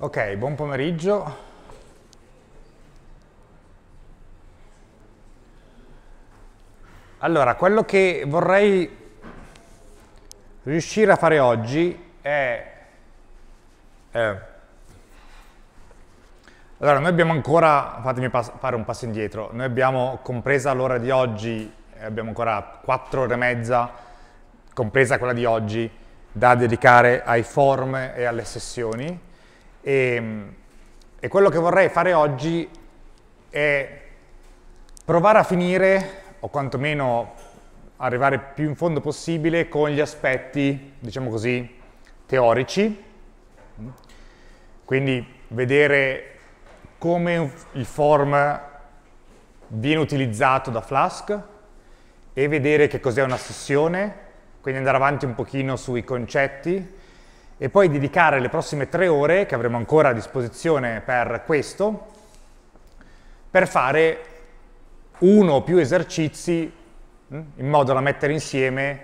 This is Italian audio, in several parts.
Ok, buon pomeriggio. Allora, quello che vorrei riuscire a fare oggi è... Eh. allora, noi abbiamo ancora, fatemi fare un passo indietro, noi abbiamo compresa l'ora di oggi, abbiamo ancora 4 ore e mezza, compresa quella di oggi, da dedicare ai form e alle sessioni e, ehm, e quello che vorrei fare oggi è provare a finire, o quantomeno arrivare più in fondo possibile, con gli aspetti, diciamo così, teorici. Quindi vedere come il form viene utilizzato da Flask e vedere che cos'è una sessione, quindi andare avanti un pochino sui concetti e poi dedicare le prossime tre ore che avremo ancora a disposizione per questo, per fare uno o più esercizi hm, in modo da mettere insieme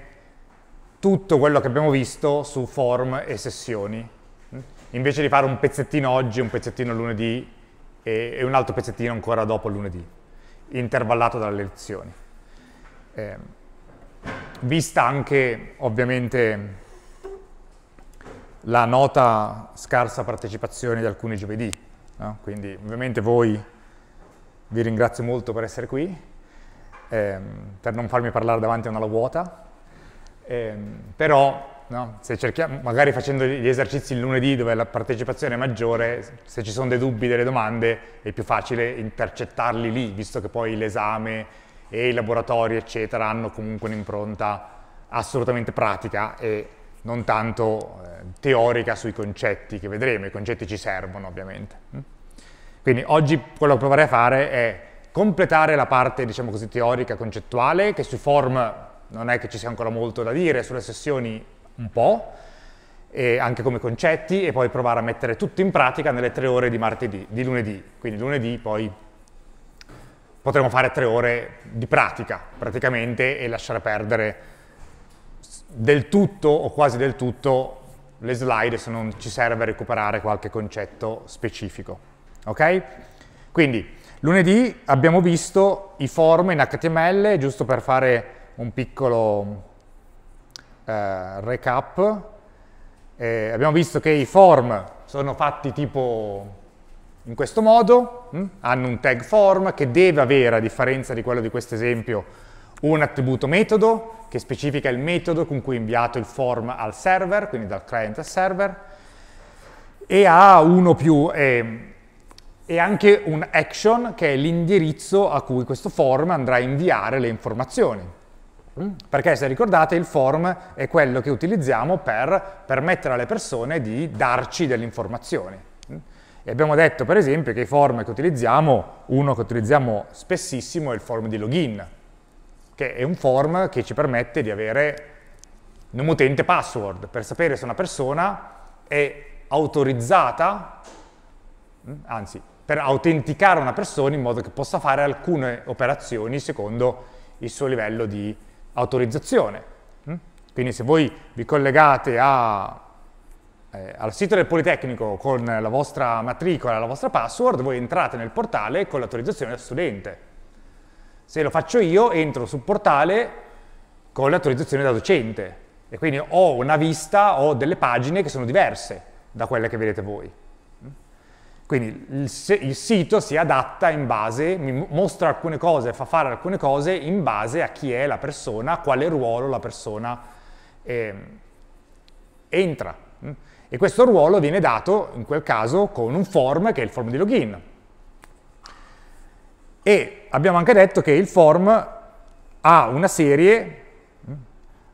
tutto quello che abbiamo visto su form e sessioni, hm, invece di fare un pezzettino oggi, un pezzettino lunedì e, un altro pezzettino ancora dopo lunedì, intervallato dalle lezioni. Eh, vista anche ovviamente la nota scarsa partecipazione di alcuni giovedì. No? Quindi ovviamente voi vi ringrazio molto per essere qui, ehm, per non farmi parlare davanti a una vuota, ehm, però no, magari facendo gli esercizi il lunedì dove la partecipazione è maggiore, se ci sono dei dubbi, delle domande, è più facile intercettarli lì, visto che poi l'esame e i laboratori, eccetera, hanno comunque un'impronta assolutamente pratica e non tanto eh, teorica sui concetti che vedremo, i concetti ci servono ovviamente. Mm? Quindi oggi quello che proverei a fare è completare la parte, diciamo così, teorica, concettuale, che su form non è che ci sia ancora molto da dire, sulle sessioni un po', anche come concetti, e poi provare a mettere tutto in pratica nelle tre ore di martedì, di lunedì. Quindi lunedì poi potremo fare tre ore di pratica, praticamente, e lasciare perdere del tutto o quasi del tutto le slide se non ci serve a recuperare qualche concetto specifico. Ok? Quindi, lunedì abbiamo visto i form in HTML, giusto per fare un piccolo eh, recap. Eh, abbiamo visto che i form sono fatti tipo in questo modo, hm? hanno un tag form che deve avere, a differenza di quello di questo esempio, un attributo metodo che specifica il metodo con cui è inviato il form al server, quindi dal client al server, e ha uno più, eh, e anche un action che è l'indirizzo a cui questo form andrà a inviare le informazioni. Mm. Perché se ricordate il form è quello che utilizziamo per permettere alle persone di darci delle informazioni. E abbiamo detto per esempio che i form che utilizziamo, uno che utilizziamo spessissimo è il form di login, che è un form che ci permette di avere nome utente password, per sapere se una persona è autorizzata, mm, anzi, per autenticare una persona in modo che possa fare alcune operazioni secondo il suo livello di autorizzazione. Mm? Quindi se voi vi collegate a, eh, al sito del Politecnico con la vostra matricola e la vostra password, voi entrate nel portale con l'autorizzazione del studente se lo faccio io, entro sul portale con l'autorizzazione da docente. E quindi ho una vista, ho delle pagine che sono diverse da quelle che vedete voi. Quindi il, il sito si adatta in base, mi mostra alcune cose, fa fare alcune cose in base a chi è la persona, a quale ruolo la persona eh, entra. E questo ruolo viene dato, in quel caso, con un form che è il form di login e abbiamo anche detto che il form ha una serie, mm,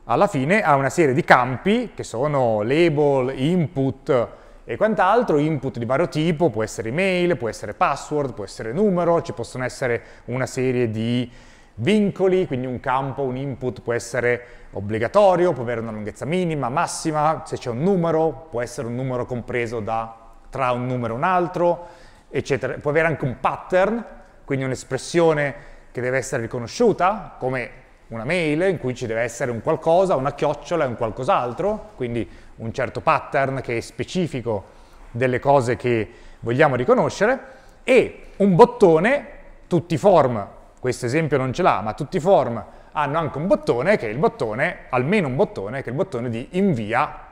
alla fine ha una serie di campi che sono label, input e quant'altro, input di vario tipo, può essere email, può essere password, può essere numero, ci possono essere una serie di vincoli, quindi un campo, un input può essere obbligatorio, può avere una lunghezza minima, massima, se c'è un numero, può essere un numero compreso da, tra un numero e un altro, eccetera. Può avere anche un pattern, quindi un'espressione che deve essere riconosciuta, come una mail in cui ci deve essere un qualcosa, una chiocciola e un qualcos'altro, quindi un certo pattern che è specifico delle cose che vogliamo riconoscere, e un bottone, tutti i form, questo esempio non ce l'ha, ma tutti i form hanno anche un bottone che è il bottone, almeno un bottone, che è il bottone di invia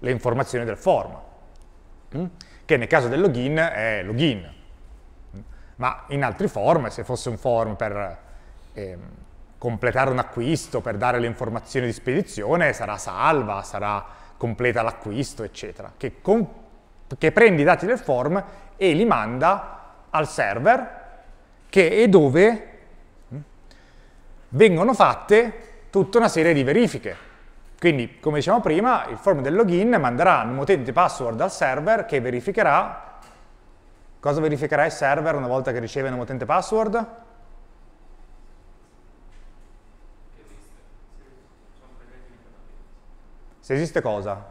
le informazioni del form, mm? che nel caso del login è login, ma in altri form, se fosse un form per ehm, completare un acquisto, per dare le informazioni di spedizione, sarà salva, sarà completa l'acquisto, eccetera, che, che prende i dati del form e li manda al server che è dove hm, vengono fatte tutta una serie di verifiche. Quindi, come dicevamo prima, il form del login manderà un utente password al server che verificherà Cosa verificherà il server una volta che riceve un utente password? Se esiste cosa?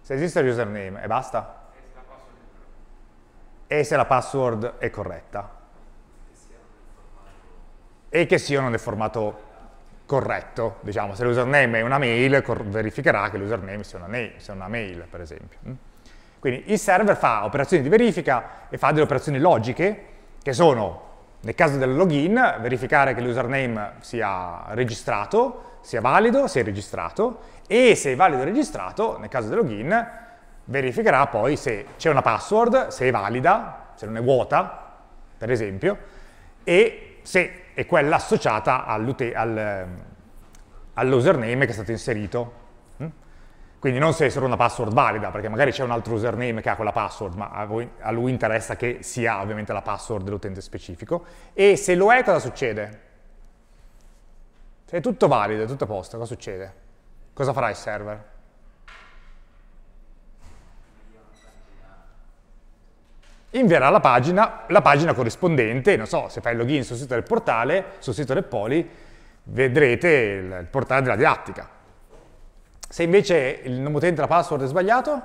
Se esiste il username e basta? E se la password è corretta? E che siano nel formato corretto, diciamo, se l'username è una mail, verificherà che l'username sia, sia una mail, per esempio. Mm? Quindi il server fa operazioni di verifica e fa delle operazioni logiche, che sono, nel caso del login, verificare che l'username sia registrato, sia valido, sia registrato, e se è valido o registrato, nel caso del login, verificherà poi se c'è una password, se è valida, se non è vuota, per esempio, e se è quella associata ehm, all'username all che è stato inserito. Quindi non se è solo una password valida, perché magari c'è un altro username che ha quella password, ma a, voi, a lui interessa che sia ovviamente la password dell'utente specifico. E se lo è, cosa succede? Se è tutto valido, è tutto a posto, cosa succede? Cosa farà il server? Invierà la pagina, la pagina corrispondente, non so, se fai il login sul sito del portale, sul sito del Poli, vedrete il, il portale della didattica se invece il nome utente e la password è sbagliato,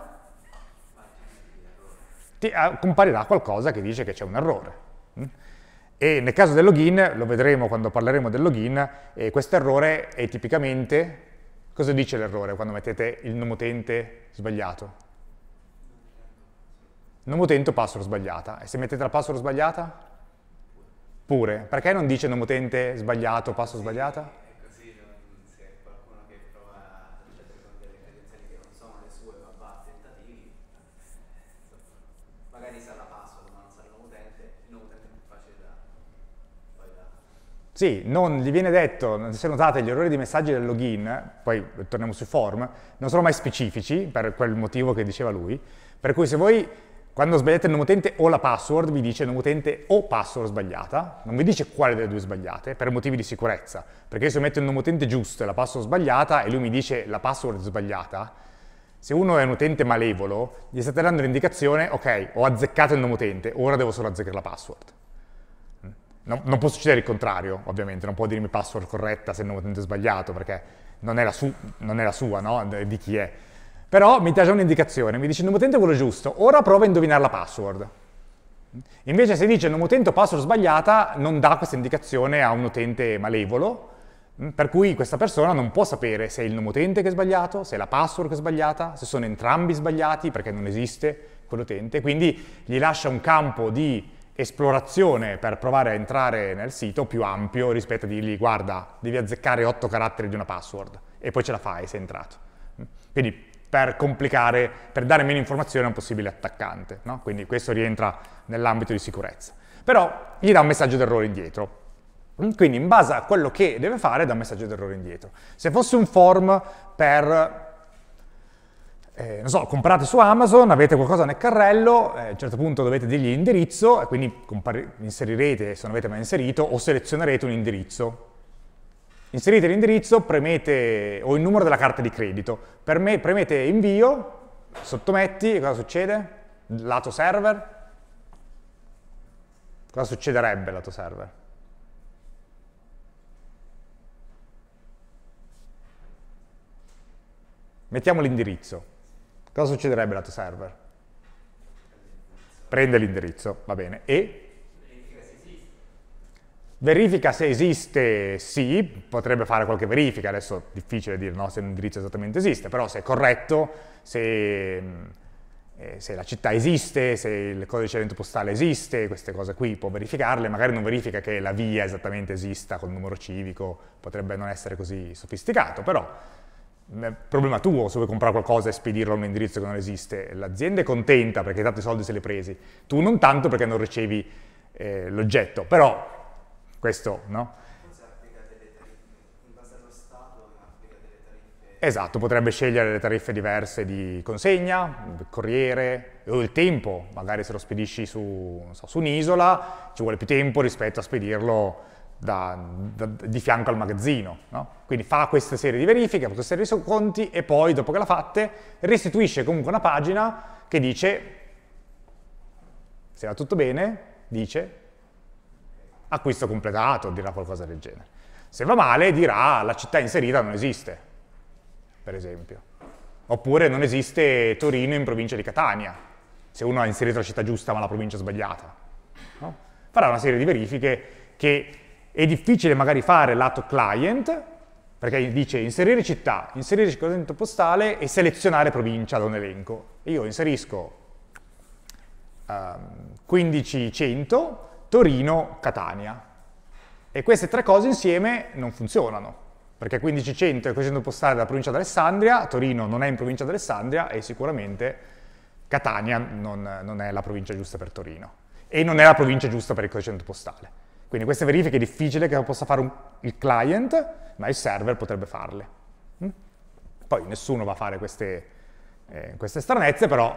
ti, ah, comparirà qualcosa che dice che c'è un errore. Mm? E nel caso del login, lo vedremo quando parleremo del login, e eh, questo errore è tipicamente, cosa dice l'errore quando mettete il nome utente sbagliato? Nome utente o password sbagliata. E se mettete la password sbagliata? Pure. Perché non dice nome utente sbagliato, o password sbagliata? Sì, non gli viene detto, se notate gli errori di messaggi del login, poi torniamo su form, non sono mai specifici per quel motivo che diceva lui, per cui se voi quando sbagliate il nome utente o la password vi dice nome utente o password sbagliata, non vi dice quale delle due sbagliate, per motivi di sicurezza, perché se io metto il nome utente giusto e la password sbagliata e lui mi dice la password sbagliata, se uno è un utente malevolo gli state dando l'indicazione, ok, ho azzeccato il nome utente, ora devo solo azzeccare la password non, non, può succedere il contrario, ovviamente, non può dirmi password corretta se il nome utente è sbagliato, perché non è la, su, non è la sua, no? di chi è. Però mi dà già un'indicazione, mi dice il nome utente è quello giusto, ora prova a indovinare la password. Invece se dice il nome utente o password sbagliata, non dà questa indicazione a un utente malevolo, mm, per cui questa persona non può sapere se è il nome utente che è sbagliato, se è la password che è sbagliata, se sono entrambi sbagliati perché non esiste quell'utente, quindi gli lascia un campo di esplorazione per provare a entrare nel sito più ampio rispetto a dirgli guarda, devi azzeccare 8 caratteri di una password e poi ce la fai, sei entrato. Quindi per complicare, per dare meno informazioni a un possibile attaccante. No? Quindi questo rientra nell'ambito di sicurezza. Però gli dà un messaggio d'errore indietro. Quindi in base a quello che deve fare dà un messaggio d'errore indietro. Se fosse un form per eh, non so, comprate su Amazon, avete qualcosa nel carrello, eh, a un certo punto dovete dirgli l'indirizzo e quindi inserirete, se non avete mai inserito, o selezionerete un indirizzo. Inserite l'indirizzo, premete, o il numero della carta di credito, me, premete invio, sottometti, e cosa succede? Lato server, cosa succederebbe lato server? Mettiamo l'indirizzo. Cosa succederebbe lato server? Prende l'indirizzo, va bene, e? Verifica se esiste, sì, potrebbe fare qualche verifica, adesso è difficile dire no, se l'indirizzo esattamente esiste, però se è corretto, se, eh, se la città esiste, se il codice evento postale esiste, queste cose qui può verificarle, magari non verifica che la via esattamente esista col numero civico, potrebbe non essere così sofisticato, però problema tuo se vuoi comprare qualcosa e spedirlo a un indirizzo che non esiste. L'azienda è contenta perché tanti soldi se li presi, tu non tanto perché non ricevi eh, l'oggetto, però questo, no? Esatto, potrebbe scegliere le tariffe diverse di consegna, corriere, o il tempo, magari se lo spedisci su, so, su un'isola ci vuole più tempo rispetto a spedirlo da, da, di fianco al magazzino. No? Quindi fa questa serie di verifiche, questa serie di conti e poi, dopo che l'ha fatta, restituisce comunque una pagina che dice, se va tutto bene, dice acquisto completato, dirà qualcosa del genere. Se va male dirà la città inserita non esiste, per esempio. Oppure non esiste Torino in provincia di Catania, se uno ha inserito la città giusta ma la provincia sbagliata. No? Farà una serie di verifiche che è difficile magari fare lato client, perché dice inserire città, inserire circondamento postale e selezionare provincia da un elenco. Io inserisco um, ehm, 1500, Torino, Catania. E queste tre cose insieme non funzionano, perché 1500 è il quoziente postale della provincia d'Alessandria, Torino non è in provincia d'Alessandria e sicuramente Catania non, non è la provincia giusta per Torino. E non è la provincia giusta per il quoziente postale. Quindi queste verifiche è difficile che possa fare un, il client, ma il server potrebbe farle. Mm? Poi nessuno va a fare queste, eh, queste, stranezze, però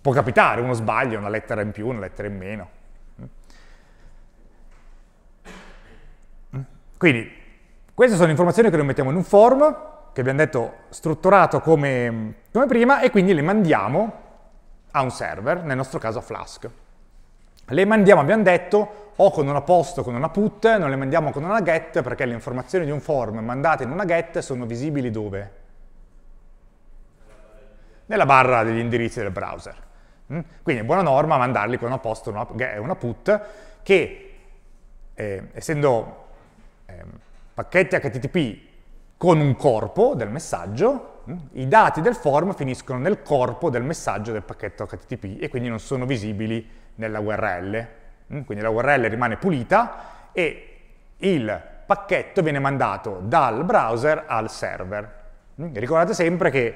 può capitare uno sbaglio, una lettera in più, una lettera in meno. Mm? Mm? Quindi queste sono informazioni che noi mettiamo in un form, che abbiamo detto strutturato come, come prima, e quindi le mandiamo a un server, nel nostro caso a Flask. Le mandiamo, abbiamo detto, o con una post o con una put, non le mandiamo con una get perché le informazioni di un form mandate in una get sono visibili dove? Nella barra degli indirizzi del browser. Mm? Quindi è buona norma mandarli con una post e una put che, eh, essendo eh, pacchetti HTTP con un corpo del messaggio, mm, i dati del form finiscono nel corpo del messaggio del pacchetto HTTP e quindi non sono visibili nella URL, mm? quindi la URL rimane pulita e il pacchetto viene mandato dal browser al server. Mm? Ricordate sempre che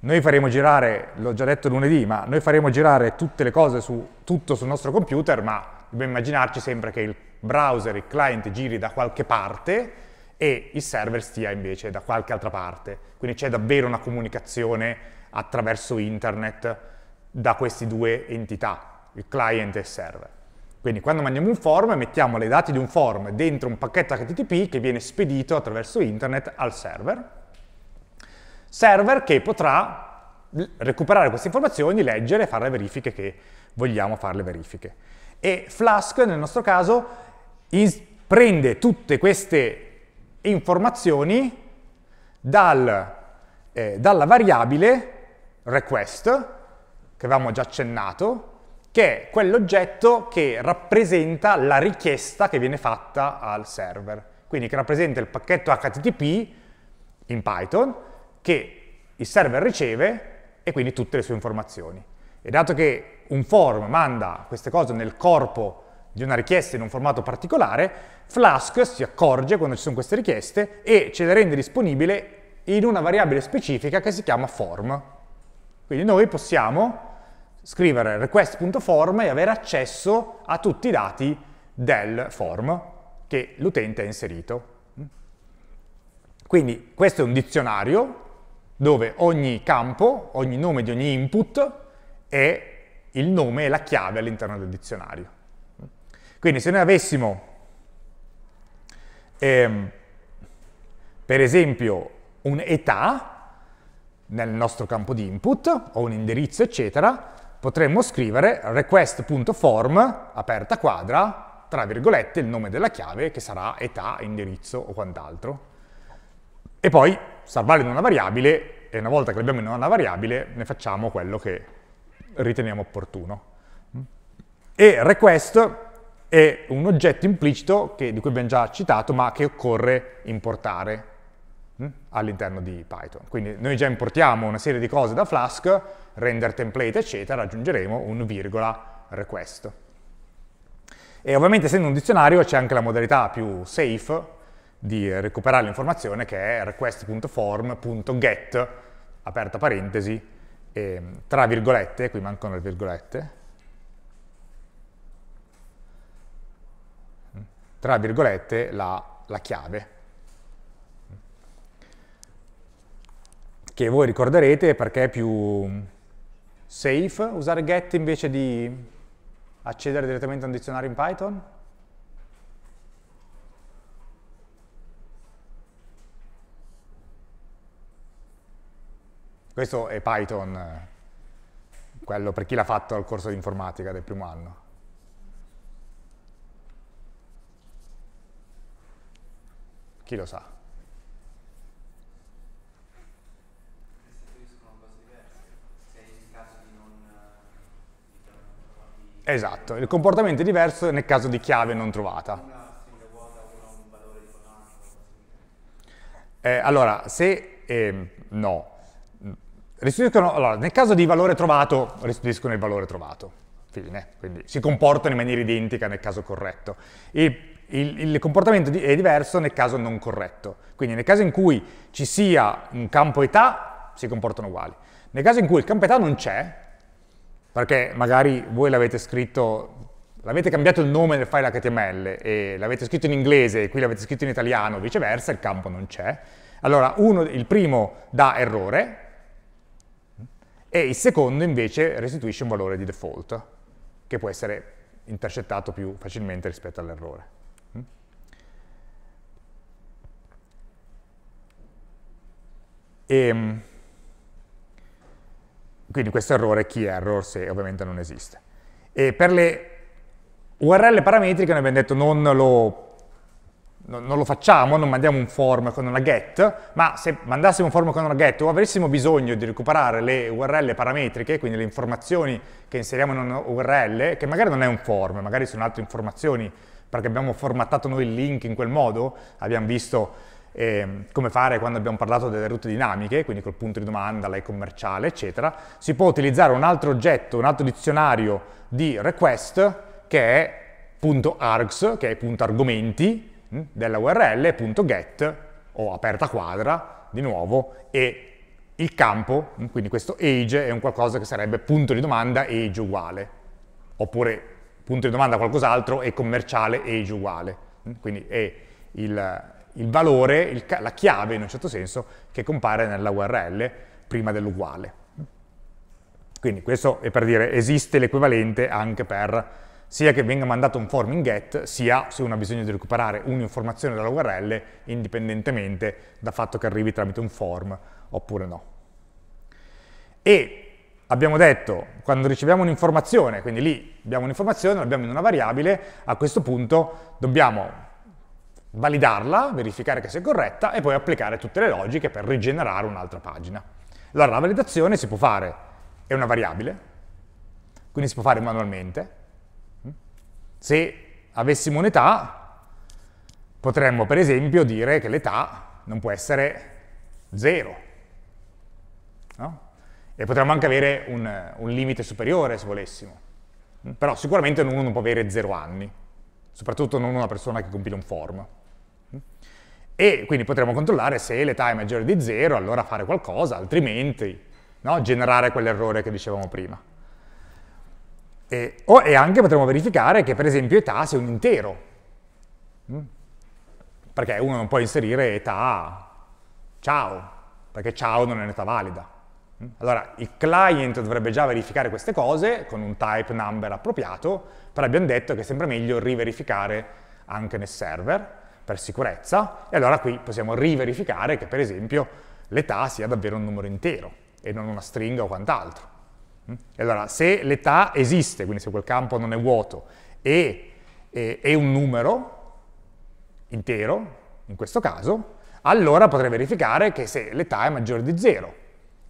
noi faremo girare, l'ho già detto lunedì, ma noi faremo girare tutte le cose su tutto sul nostro computer, ma dobbiamo immaginarci sempre che il browser, il client giri da qualche parte e il server stia invece da qualche altra parte. Quindi c'è davvero una comunicazione attraverso internet da queste due entità il client e il server. Quindi quando mandiamo un form mettiamo le dati di un form dentro un pacchetto HTTP che viene spedito attraverso internet al server. Server che potrà recuperare queste informazioni, leggere e fare le verifiche che vogliamo fare le verifiche. E Flask nel nostro caso prende tutte queste informazioni dal, eh, dalla variabile request che avevamo già accennato che è quell'oggetto che rappresenta la richiesta che viene fatta al server, quindi che rappresenta il pacchetto HTTP in Python che il server riceve e quindi tutte le sue informazioni. E dato che un form manda queste cose nel corpo di una richiesta in un formato particolare, Flask si accorge quando ci sono queste richieste e ce le rende disponibili in una variabile specifica che si chiama form. Quindi noi possiamo scrivere request.form e avere accesso a tutti i dati del form che l'utente ha inserito. Quindi questo è un dizionario dove ogni campo, ogni nome di ogni input è il nome e la chiave all'interno del dizionario. Quindi se noi avessimo, ehm, per esempio, un'età nel nostro campo di input, o un indirizzo, eccetera, potremmo scrivere request.form, aperta quadra, tra virgolette il nome della chiave che sarà età, indirizzo o quant'altro. E poi salvare in una variabile e una volta che l'abbiamo in una variabile ne facciamo quello che riteniamo opportuno. E request è un oggetto implicito che, di cui abbiamo già citato ma che occorre importare Mm? all'interno di Python. Quindi noi già importiamo una serie di cose da Flask, render template, eccetera, aggiungeremo un virgola request. E ovviamente essendo un dizionario c'è anche la modalità più safe di recuperare l'informazione che è request.form.get, aperta parentesi, e, tra virgolette, qui mancano le virgolette, mm? tra virgolette la, la chiave che voi ricorderete perché è più safe usare get invece di accedere direttamente a un dizionario in Python. Questo è Python, quello per chi l'ha fatto al corso di informatica del primo anno. Chi lo sa? Esatto, il comportamento è diverso nel caso di chiave non trovata. Eh, allora, se eh, no, allora, nel caso di valore trovato, restituiscono il valore trovato, fine, quindi si comportano in maniera identica nel caso corretto. Il, il, il comportamento è diverso nel caso non corretto, quindi nel caso in cui ci sia un campo età, si comportano uguali. Nel caso in cui il campo età non c'è, perché magari voi l'avete scritto, l'avete cambiato il nome del file HTML e l'avete scritto in inglese e qui l'avete scritto in italiano, viceversa, il campo non c'è. Allora, uno, il primo dà errore e il secondo invece restituisce un valore di default, che può essere intercettato più facilmente rispetto all'errore. Ehm... Quindi questo errore è key error se ovviamente non esiste. E per le URL parametriche noi abbiamo detto non lo, non lo facciamo, non mandiamo un form con una get, ma se mandassimo un form con una get o avessimo bisogno di recuperare le URL parametriche, quindi le informazioni che inseriamo in una URL, che magari non è un form, magari sono altre informazioni perché abbiamo formattato noi il link in quel modo, abbiamo visto eh, come fare quando abbiamo parlato delle route dinamiche, quindi col punto di domanda, lei commerciale, eccetera, si può utilizzare un altro oggetto, un altro dizionario di request che è .args, che è punto argomenti mm, della URL, punto .get o aperta quadra, di nuovo, e il campo, mm, quindi questo age è un qualcosa che sarebbe punto di domanda age uguale, oppure punto di domanda qualcos'altro e commerciale age uguale, mm, quindi è il, il valore, il la chiave in un certo senso, che compare nella URL prima dell'uguale. Quindi questo è per dire esiste l'equivalente anche per sia che venga mandato un form in get, sia se uno ha bisogno di recuperare un'informazione dalla URL indipendentemente dal fatto che arrivi tramite un form oppure no. E abbiamo detto, quando riceviamo un'informazione, quindi lì abbiamo un'informazione, l'abbiamo in una variabile, a questo punto dobbiamo validarla, verificare che sia corretta e poi applicare tutte le logiche per rigenerare un'altra pagina. Allora la validazione si può fare, è una variabile, quindi si può fare manualmente. Se avessimo un'età, potremmo per esempio dire che l'età non può essere 0, no? e potremmo anche avere un, un limite superiore se volessimo, però sicuramente uno non può avere 0 anni, soprattutto non una persona che compila un form e quindi potremo controllare se l'età è maggiore di 0, allora fare qualcosa, altrimenti no? generare quell'errore che dicevamo prima. E, o, e, anche potremmo verificare che per esempio età sia un intero, mm? perché uno non può inserire età ciao, perché ciao non è un'età valida. Mm? Allora, il client dovrebbe già verificare queste cose con un type number appropriato, però abbiamo detto che è sempre meglio riverificare anche nel server, per sicurezza, e allora qui possiamo riverificare che per esempio l'età sia davvero un numero intero e non una stringa o quant'altro. Mm? E allora se l'età esiste, quindi se quel campo non è vuoto, e è, un numero intero, in questo caso, allora potrei verificare che se l'età è maggiore di 0.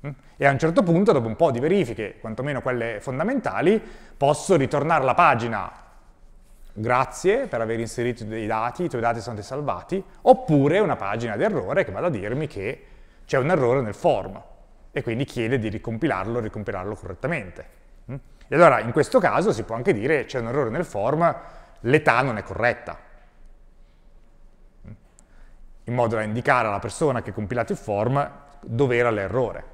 Mm? E a un certo punto, dopo un po' di verifiche, quantomeno quelle fondamentali, posso ritornare alla pagina grazie per aver inserito dei dati, i tuoi dati sono stati salvati, oppure una pagina d'errore che vada a dirmi che c'è un errore nel form e quindi chiede di ricompilarlo, ricompilarlo correttamente. Mm? E allora in questo caso si può anche dire c'è un errore nel form, l'età non è corretta, mm? in modo da indicare alla persona che ha compilato il form dove era l'errore.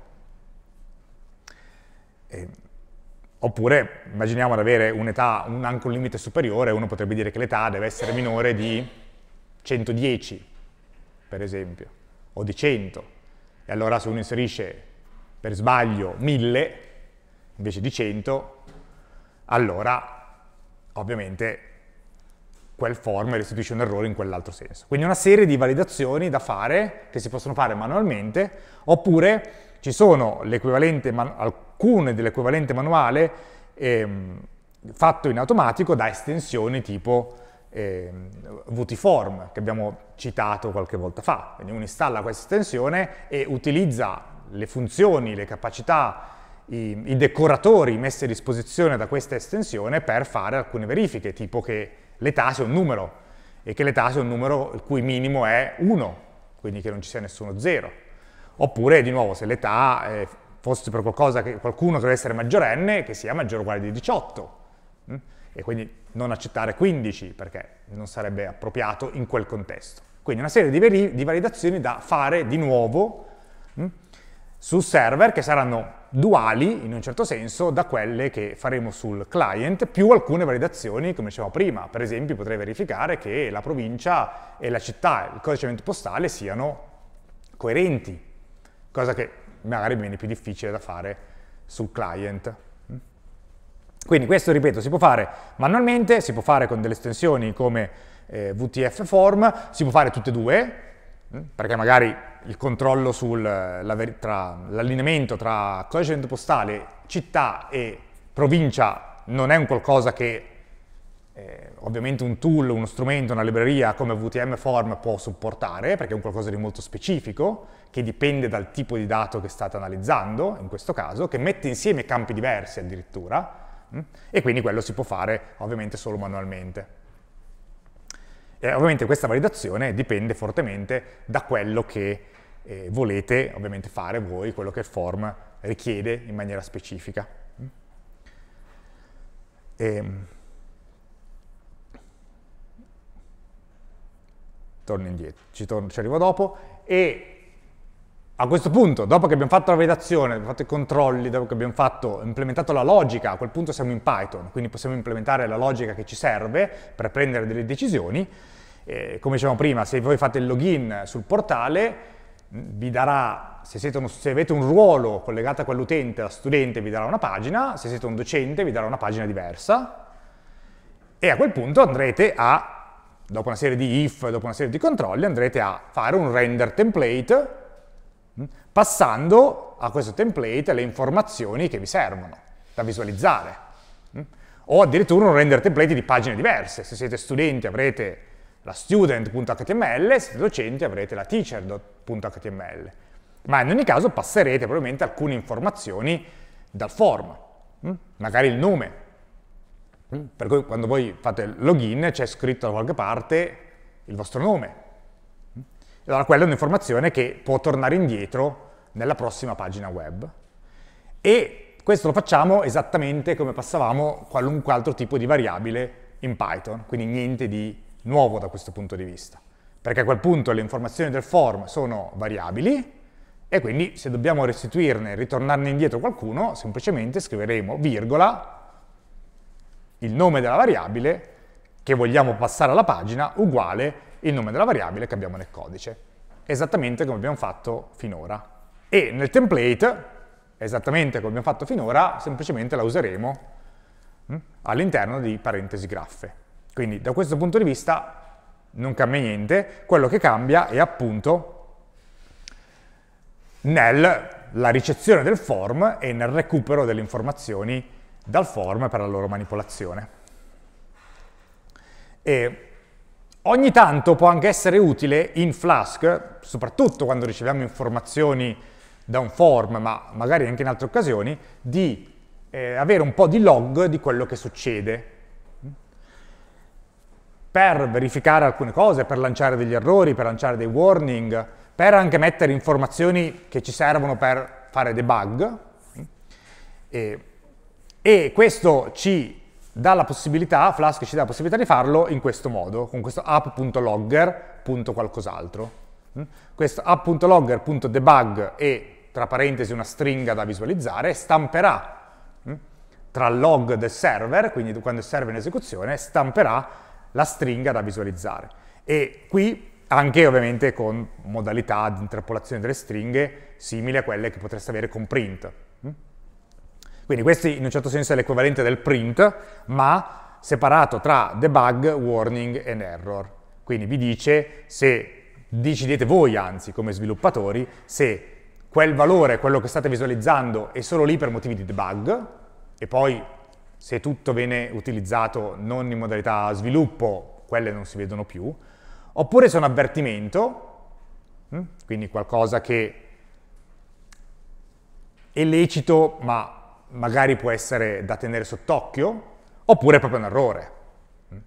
Oppure immaginiamo di avere un'età, un, anche un limite superiore, uno potrebbe dire che l'età deve essere minore di 110, per esempio, o di 100. E allora se uno inserisce per sbaglio 1000 invece di 100, allora ovviamente quel form restituisce un errore in quell'altro senso. Quindi una serie di validazioni da fare, che si possono fare manualmente, oppure ci sono l'equivalente man alcune dell'equivalente manuale ehm, fatto in automatico da estensioni tipo ehm, VTform, che abbiamo citato qualche volta fa. Quindi uno installa questa estensione e utilizza le funzioni, le capacità, i, i decoratori messi a disposizione da questa estensione per fare alcune verifiche, tipo che l'età sia un numero e che l'età sia un numero il cui minimo è 1, quindi che non ci sia nessuno 0. Oppure, di nuovo, se l'età fosse per qualcosa che qualcuno deve essere maggiorenne, che sia maggiore o uguale di 18. Mm? E quindi non accettare 15, perché non sarebbe appropriato in quel contesto. Quindi una serie di, di validazioni da fare di nuovo mm? su server che saranno duali, in un certo senso, da quelle che faremo sul client, più alcune validazioni, come dicevo prima. Per esempio, potrei verificare che la provincia e la città, il codice postale, siano coerenti, cosa che magari viene più difficile da fare sul client. Quindi questo, ripeto, si può fare manualmente, si può fare con delle estensioni come eh, WTF form, si può fare tutte e due, mm, perché magari il controllo sull'allineamento eh, tra, tra codice postale, città e provincia non è un qualcosa che eh, ovviamente un tool, uno strumento, una libreria come VTM Form può supportare, perché è un qualcosa di molto specifico, che dipende dal tipo di dato che state analizzando, in questo caso, che mette insieme campi diversi addirittura, mm, e quindi quello si può fare ovviamente solo manualmente. E ovviamente questa validazione dipende fortemente da quello che eh, volete ovviamente fare voi, quello che il form richiede in maniera specifica. Mm. E, ehm, torno indietro, ci, torno, ci arrivo dopo, e a questo punto, dopo che abbiamo fatto la validazione, abbiamo fatto i controlli, dopo che abbiamo fatto, implementato la logica, a quel punto siamo in Python, quindi possiamo implementare la logica che ci serve per prendere delle decisioni. Eh, come dicevamo prima, se voi fate il login sul portale, vi darà, se, uno, se avete un ruolo collegato a quell'utente, la studente vi darà una pagina, se siete un docente vi darà una pagina diversa, e a quel punto andrete a dopo una serie di if, dopo una serie di controlli, andrete a fare un render template mm, passando a questo template le informazioni che vi servono da visualizzare. Mm. O addirittura un render template di pagine diverse. Se siete studenti avrete la student.html, se siete docenti avrete la teacher.html. Ma in ogni caso passerete probabilmente alcune informazioni dal form, mm, magari il nome Mm. Per cui quando voi fate login c'è scritto da qualche parte il vostro nome. Mm. E Allora quella è un'informazione che può tornare indietro nella prossima pagina web. E questo lo facciamo esattamente come passavamo qualunque altro tipo di variabile in Python, quindi niente di nuovo da questo punto di vista. Perché a quel punto le informazioni del form sono variabili e quindi se dobbiamo restituirne, ritornarne indietro qualcuno, semplicemente scriveremo virgola il nome della variabile che vogliamo passare alla pagina uguale il nome della variabile che abbiamo nel codice, esattamente come abbiamo fatto finora. E nel template, esattamente come abbiamo fatto finora, semplicemente la useremo mm, all'interno di parentesi graffe. Quindi da questo punto di vista non cambia niente, quello che cambia è appunto nella ricezione del form e nel recupero delle informazioni dal form per la loro manipolazione. E ogni tanto può anche essere utile in Flask, soprattutto quando riceviamo informazioni da un form, ma magari anche in altre occasioni, di eh, avere un po' di log di quello che succede per verificare alcune cose, per lanciare degli errori, per lanciare dei warning, per anche mettere informazioni che ci servono per fare debug. E e questo ci dà la possibilità, Flask ci dà la possibilità di farlo in questo modo, con questo app.logger.qualcos'altro. Mm? Questo app.logger.debug e tra parentesi una stringa da visualizzare stamperà mm? tra il log del server, quindi quando il server è in esecuzione, stamperà la stringa da visualizzare. E qui anche ovviamente con modalità di interpolazione delle stringhe simili a quelle che potreste avere con print. Quindi questo in un certo senso è l'equivalente del print, ma separato tra debug, warning e error. Quindi vi dice se decidete voi, anzi, come sviluppatori, se quel valore, quello che state visualizzando, è solo lì per motivi di debug, e poi se tutto viene utilizzato non in modalità sviluppo, quelle non si vedono più, oppure se è un avvertimento, hm, quindi qualcosa che è lecito ma magari può essere da tenere sott'occhio, oppure è proprio un errore. Mm.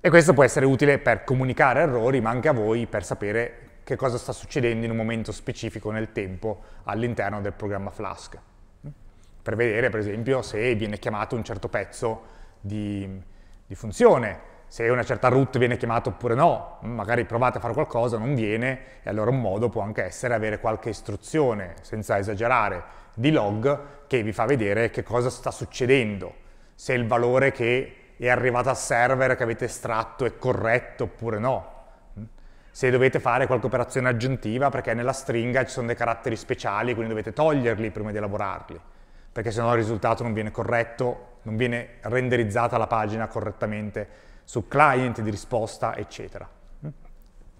E questo può essere utile per comunicare errori, ma anche a voi per sapere che cosa sta succedendo in un momento specifico nel tempo all'interno del programma Flask. Mm. Per vedere, per esempio, se viene chiamato un certo pezzo di, di funzione, se una certa root viene chiamata oppure no, magari provate a fare qualcosa, non viene, e allora un modo può anche essere avere qualche istruzione, senza esagerare, di log che vi fa vedere che cosa sta succedendo, se il valore che è arrivato al server che avete estratto è corretto oppure no, se dovete fare qualche operazione aggiuntiva perché nella stringa ci sono dei caratteri speciali, quindi dovete toglierli prima di elaborarli, perché se no il risultato non viene corretto, non viene renderizzata la pagina correttamente su client di risposta, eccetera.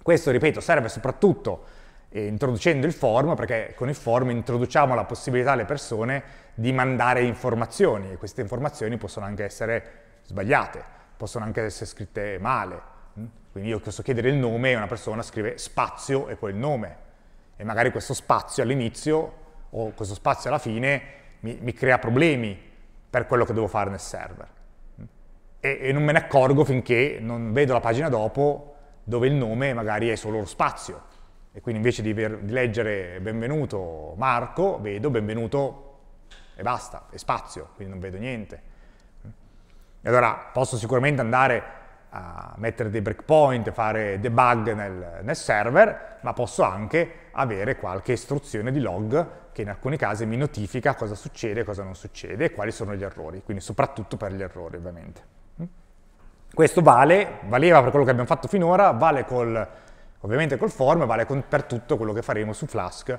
Questo, ripeto, serve soprattutto eh, introducendo il form, perché con il form introduciamo la possibilità alle persone di mandare informazioni, e queste informazioni possono anche essere sbagliate, possono anche essere scritte male. Quindi io posso chiedere il nome e una persona scrive spazio e poi il nome. E magari questo spazio all'inizio o questo spazio alla fine mi, mi crea problemi per quello che devo fare nel server e, e non me ne accorgo finché non vedo la pagina dopo dove il nome magari è solo lo spazio. E quindi invece di, ver, di leggere benvenuto Marco, vedo benvenuto e basta, e spazio, quindi non vedo niente. E allora posso sicuramente andare a mettere dei breakpoint, fare debug nel, nel, server, ma posso anche avere qualche istruzione di log che in alcuni casi mi notifica cosa succede, cosa non succede e quali sono gli errori, quindi soprattutto per gli errori ovviamente. Questo vale, valeva per quello che abbiamo fatto finora, vale col, ovviamente col form, vale con, per tutto quello che faremo su Flask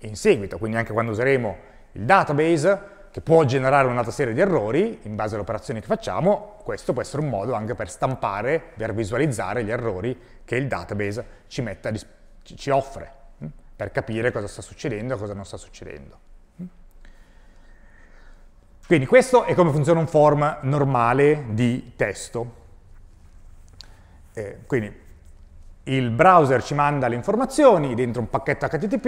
in seguito, quindi anche quando useremo il database, che può generare un'altra serie di errori in base alle operazioni che facciamo, questo può essere un modo anche per stampare, per visualizzare gli errori che il database ci, metta, ci offre, mm, per capire cosa sta succedendo e cosa non sta succedendo. Quindi questo è come funziona un form normale di testo. Eh, quindi il browser ci manda le informazioni dentro un pacchetto HTTP,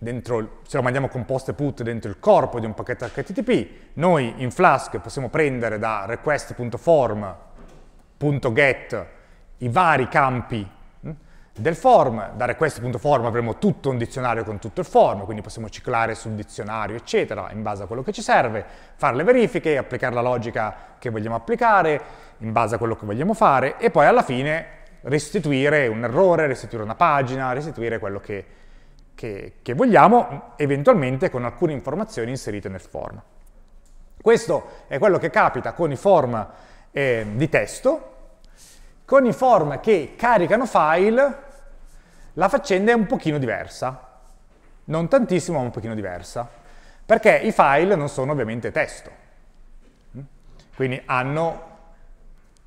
il, se lo mandiamo con post e put dentro il corpo di un pacchetto HTTP, noi in Flask possiamo prendere da request.form.get i vari campi del form, da request.form avremo tutto un dizionario con tutto il form, quindi possiamo ciclare sul dizionario, eccetera, in base a quello che ci serve, fare le verifiche, applicare la logica che vogliamo applicare, in base a quello che vogliamo fare, e poi alla fine restituire un errore, restituire una pagina, restituire quello che, che, che vogliamo, eventualmente con alcune informazioni inserite nel form. Questo è quello che capita con i form eh, di testo, con i form che caricano file, la faccenda è un pochino diversa. Non tantissimo, ma un pochino diversa. Perché i file non sono ovviamente testo. Quindi hanno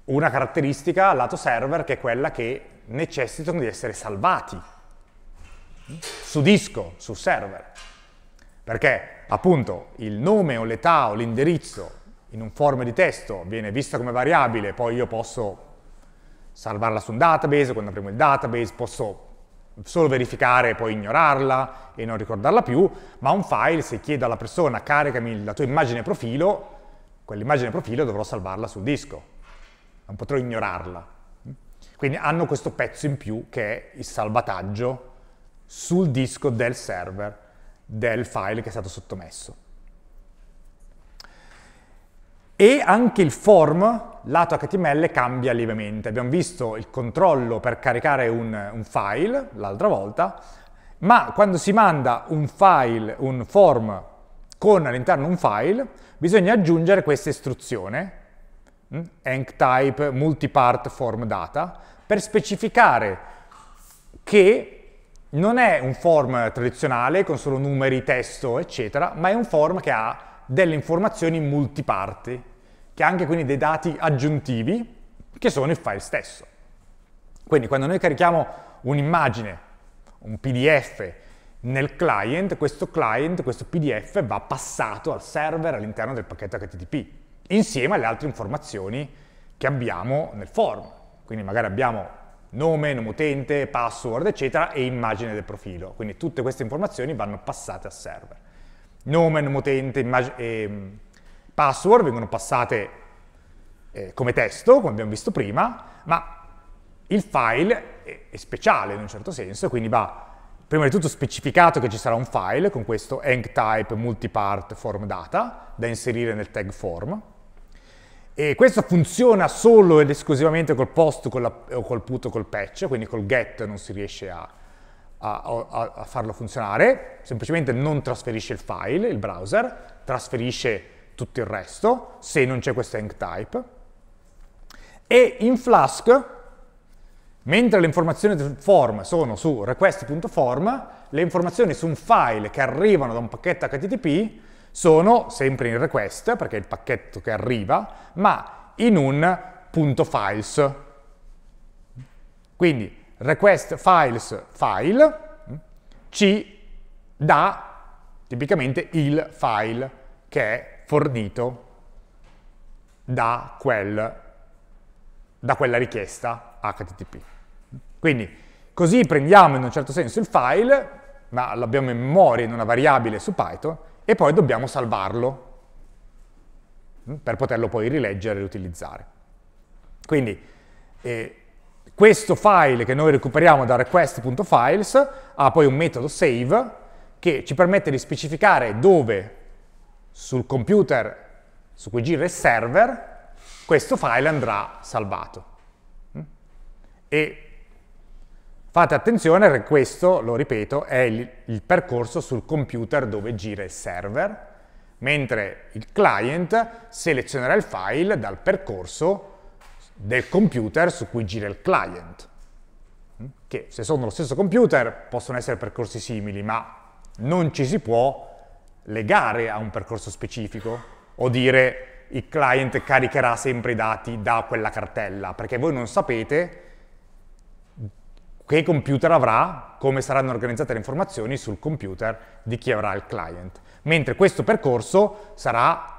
una caratteristica lato server che è quella che necessitano di essere salvati mm, su disco, su server. Perché appunto il nome o l'età o l'indirizzo in un form di testo viene visto come variabile, poi io posso salvarla su un database, quando apriamo il database posso solo verificare e poi ignorarla e non ricordarla più, ma un file, se chiedo alla persona caricami la tua immagine profilo, quell'immagine profilo dovrò salvarla sul disco, non potrò ignorarla. Quindi hanno questo pezzo in più che è il salvataggio sul disco del server del file che è stato sottomesso e anche il form lato HTML cambia lievemente. Abbiamo visto il controllo per caricare un, un file l'altra volta, ma quando si manda un file, un form con all'interno un file, bisogna aggiungere questa istruzione, mm, type multipart form data, per specificare che non è un form tradizionale con solo numeri, testo, eccetera, ma è un form che ha delle informazioni multiparti, che ha anche quindi dei dati aggiuntivi, che sono il file stesso. Quindi quando noi carichiamo un'immagine, un PDF, nel client, questo client, questo PDF va passato al server all'interno del pacchetto HTTP, insieme alle altre informazioni che abbiamo nel form. Quindi magari abbiamo nome, nome utente, password, eccetera, e immagine del profilo. Quindi tutte queste informazioni vanno passate al server nome, nome utente e mm, password vengono passate eh, come testo, come abbiamo visto prima, ma il file è, è speciale in un certo senso, quindi va prima di tutto specificato che ci sarà un file con questo eng type multipart form data da inserire nel tag form. E questo funziona solo ed esclusivamente col post col, o col put o col patch, quindi col get non si riesce a a, a, a farlo funzionare, semplicemente non trasferisce il file, il browser, trasferisce tutto il resto, se non c'è questo type. E in Flask, mentre le informazioni form sono su request.form, le informazioni su un file che arrivano da un pacchetto HTTP sono sempre in request, perché è il pacchetto che arriva, ma in un punto .files. Quindi request files file ci dà tipicamente il file che è fornito da, quel, da quella richiesta HTTP. Quindi così prendiamo in un certo senso il file, ma l'abbiamo in memoria in una variabile su Python, e poi dobbiamo salvarlo mm, per poterlo poi rileggere e riutilizzare. Quindi eh, questo file che noi recuperiamo da request.files ha poi un metodo save che ci permette di specificare dove sul computer su cui gira il server questo file andrà salvato. Mm? E fate attenzione, questo, lo ripeto, è il, il, percorso sul computer dove gira il server, mentre il client selezionerà il file dal percorso del computer su cui gira il client, mm? che se sono lo stesso computer possono essere percorsi simili, ma non ci si può legare a un percorso specifico o dire il client caricherà sempre i dati da quella cartella, perché voi non sapete che computer avrà, come saranno organizzate le informazioni sul computer di chi avrà il client. Mentre questo percorso sarà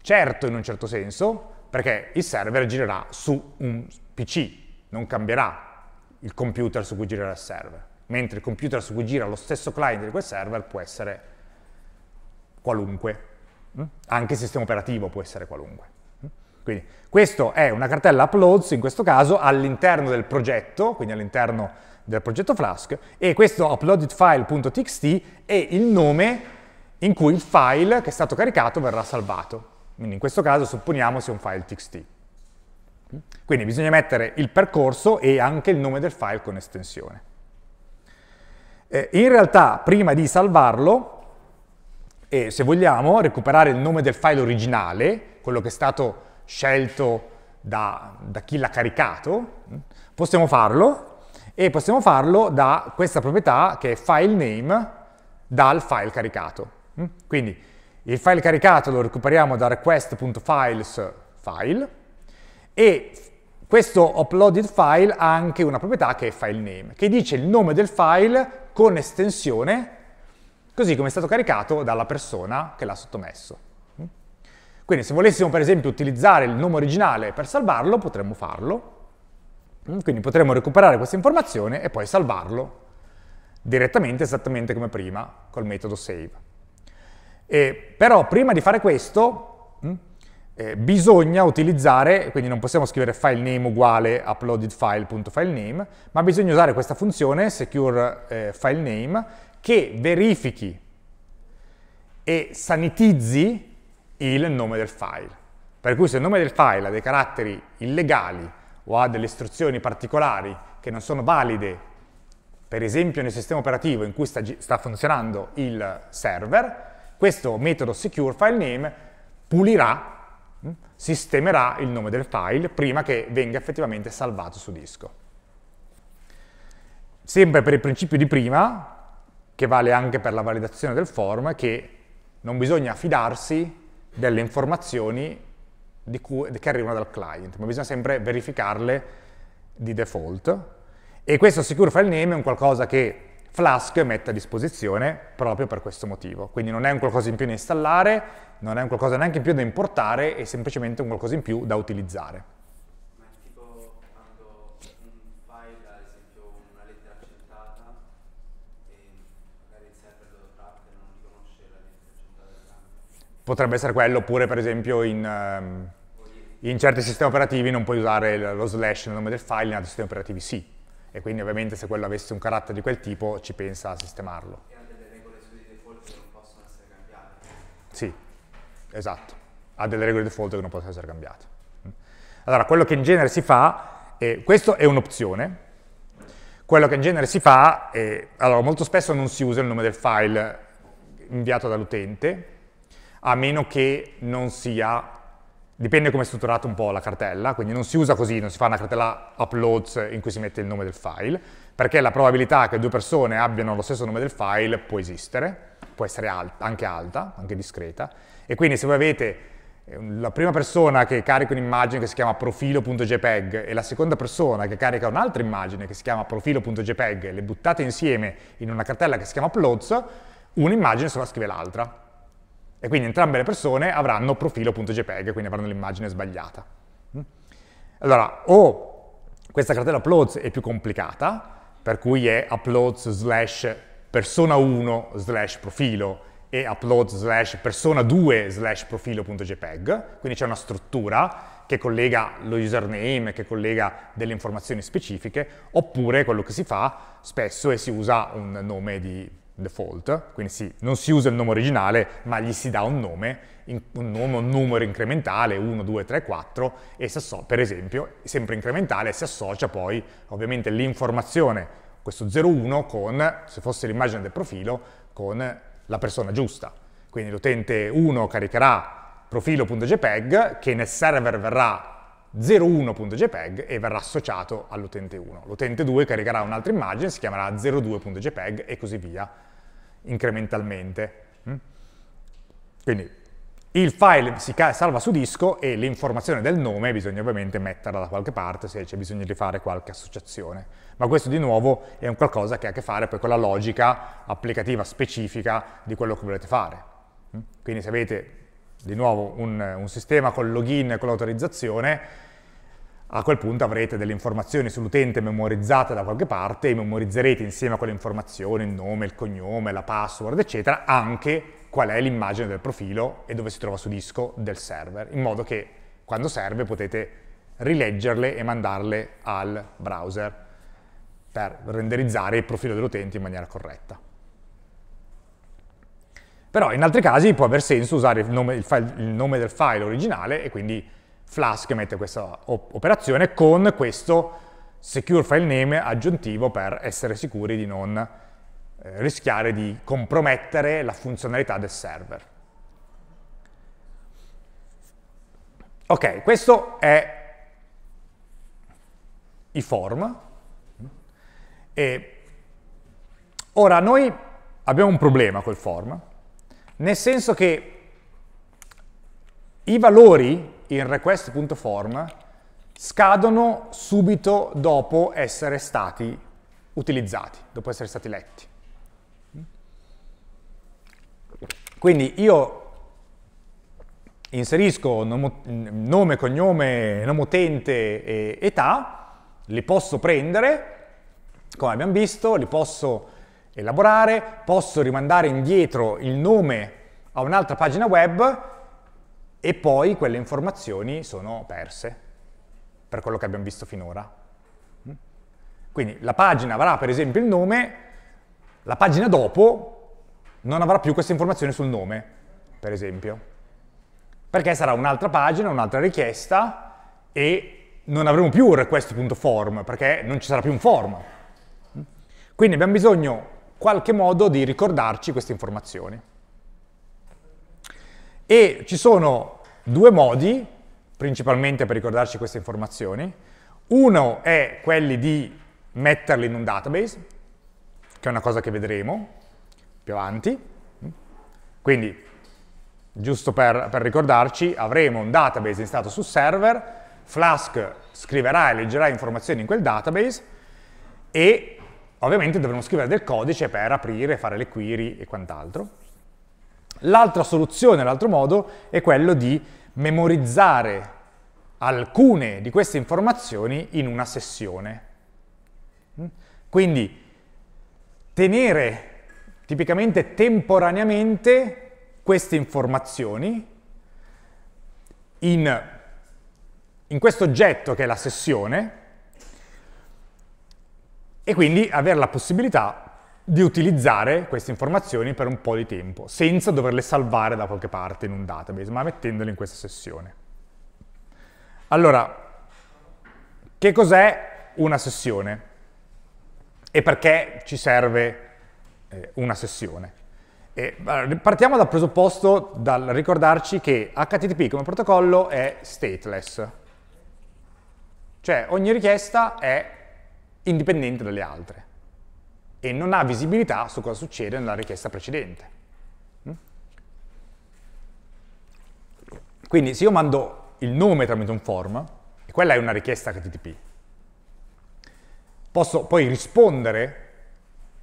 certo in un certo senso, perché il server girerà su un PC, non cambierà il computer su cui girerà il server, mentre il computer su cui gira lo stesso client di quel server può essere qualunque, mm? anche il sistema operativo può essere qualunque. Mm? Quindi questa è una cartella uploads, in questo caso, all'interno del progetto, quindi all'interno del progetto Flask, e questo uploadedfile.txt è il nome in cui il file che è stato caricato verrà salvato. Quindi in questo caso supponiamo sia un file txt. Quindi bisogna mettere il percorso e anche il nome del file con estensione. Eh, in realtà, prima di salvarlo, e se vogliamo recuperare il nome del file originale, quello che è stato scelto da, da chi l'ha caricato, possiamo farlo e possiamo farlo da questa proprietà che è file name dal file caricato. Quindi il file caricato lo recuperiamo da request.files file e questo uploaded file ha anche una proprietà che è file name, che dice il nome del file con estensione, così come è stato caricato dalla persona che l'ha sottomesso. Quindi se volessimo per esempio utilizzare il nome originale per salvarlo, potremmo farlo. Quindi potremmo recuperare questa informazione e poi salvarlo direttamente esattamente come prima col metodo save. Eh, però prima di fare questo mm, eh, bisogna utilizzare, quindi non possiamo scrivere file name uguale uploaded file.filename, ma bisogna usare questa funzione secure eh, file name che verifichi e sanitizzi il nome del file. Per cui se il nome del file ha dei caratteri illegali o ha delle istruzioni particolari che non sono valide, per esempio nel sistema operativo in cui sta, sta funzionando il server, questo metodo secureFileName pulirà, mm, sistemerà il nome del file prima che venga effettivamente salvato su disco. Sempre per il principio di prima, che vale anche per la validazione del form, che non bisogna fidarsi delle informazioni che arrivano dal client, ma bisogna sempre verificarle di default. E questo secure file name è un qualcosa che Flask mette a disposizione proprio per questo motivo. Quindi non è un qualcosa in più da installare, non è un qualcosa neanche in più da importare, è semplicemente un qualcosa in più da utilizzare. Ma è tipo quando un file, ad esempio una lettera accettata, e magari il server lo e non riconosce la lettera accettata del Potrebbe essere quello, oppure per esempio in, ehm, in certi sistemi operativi non puoi usare lo slash nel nome del file, in altri sistemi operativi sì e quindi ovviamente se quello avesse un carattere di quel tipo ci pensa a sistemarlo. E ha delle regole su default che non possono essere cambiate. Sì, esatto, ha delle regole default che non possono essere cambiate. Allora, quello che in genere si fa, eh, questo è un'opzione, quello che in genere si fa, è, allora molto spesso non si usa il nome del file inviato dall'utente, a meno che non sia Dipende come è strutturata un po' la cartella, quindi non si usa così, non si fa una cartella uploads in cui si mette il nome del file, perché la probabilità che due persone abbiano lo stesso nome del file può esistere, può essere alta, anche alta, anche discreta, e quindi se voi avete ehm, la prima persona che carica un'immagine che si chiama profilo.jpg e la seconda persona che carica un'altra immagine che si chiama profilo.jpg, e le buttate insieme in una cartella che si chiama uploads, un'immagine sovrascrive l'altra e quindi entrambe le persone avranno profilo.jpg, quindi avranno l'immagine sbagliata. Mm? Allora, o questa cartella uploads è più complicata, per cui è uploads slash persona 1 slash profilo e uploads slash persona 2 slash profilo.jpg, quindi c'è una struttura che collega lo username, che collega delle informazioni specifiche, oppure quello che si fa spesso è si usa un nome di default, quindi sì, non si usa il nome originale, ma gli si dà un nome, un, nome, un numero incrementale, 1, 2, 3, 4, e so, per esempio, sempre incrementale, si associa poi ovviamente l'informazione, questo 01, con, se fosse l'immagine del profilo, con la persona giusta. Quindi l'utente 1 caricherà profilo.jpg che nel server verrà 01.jpg e verrà associato all'utente 1. L'utente 2 caricherà un'altra immagine, si chiamerà 02.jpg e così via, incrementalmente. Mm? Quindi il file si salva su disco e l'informazione del nome bisogna ovviamente metterla da qualche parte se c'è bisogno di fare qualche associazione. Ma questo di nuovo è un qualcosa che ha a che fare poi con la logica applicativa specifica di quello che volete fare. Mm? Quindi se avete di nuovo un, un sistema con login e con l'autorizzazione, a quel punto avrete delle informazioni sull'utente memorizzate da qualche parte e memorizzerete insieme a quelle informazioni il nome, il cognome, la password, eccetera, anche qual è l'immagine del profilo e dove si trova su disco del server, in modo che quando serve potete rileggerle e mandarle al browser per renderizzare il profilo dell'utente in maniera corretta. Però in altri casi può aver senso usare il nome, il file, il nome del file originale e quindi Flask mette questa operazione con questo secure file name aggiuntivo per essere sicuri di non eh, rischiare di compromettere la funzionalità del server. Ok, questo è i form. E ora noi abbiamo un problema col form, nel senso che i valori in request.form scadono subito dopo essere stati utilizzati, dopo essere stati letti. Quindi io inserisco nome, cognome, nome utente e età, li posso prendere, come abbiamo visto, li posso elaborare, posso rimandare indietro il nome a un'altra pagina web e poi quelle informazioni sono perse per quello che abbiamo visto finora. Mm? Quindi la pagina avrà per esempio il nome, la pagina dopo non avrà più queste informazioni sul nome, per esempio, perché sarà un'altra pagina, un'altra richiesta e non avremo più un request.form perché non ci sarà più un form. Mm? Quindi abbiamo bisogno in qualche modo di ricordarci queste informazioni. E ci sono due modi, principalmente per ricordarci queste informazioni. Uno è quelli di metterle in un database, che è una cosa che vedremo più avanti. Quindi, giusto per, per ricordarci, avremo un database in stato su server, Flask scriverà e leggerà informazioni in quel database e ovviamente dovremo scrivere del codice per aprire, fare le query e quant'altro. L'altra soluzione, l'altro modo è quello di memorizzare alcune di queste informazioni in una sessione. Mm? Quindi tenere tipicamente temporaneamente queste informazioni in, in questo oggetto che è la sessione e quindi avere la possibilità di utilizzare queste informazioni per un po' di tempo, senza doverle salvare da qualche parte in un database, ma mettendole in questa sessione. Allora, che cos'è una sessione? E perché ci serve eh, una sessione? E, allora, partiamo dal presupposto, dal ricordarci che HTTP come protocollo è stateless, cioè ogni richiesta è indipendente dalle altre e non ha visibilità su cosa succede nella richiesta precedente. Mm? Quindi se io mando il nome tramite un form, e quella è una richiesta HTTP, posso poi rispondere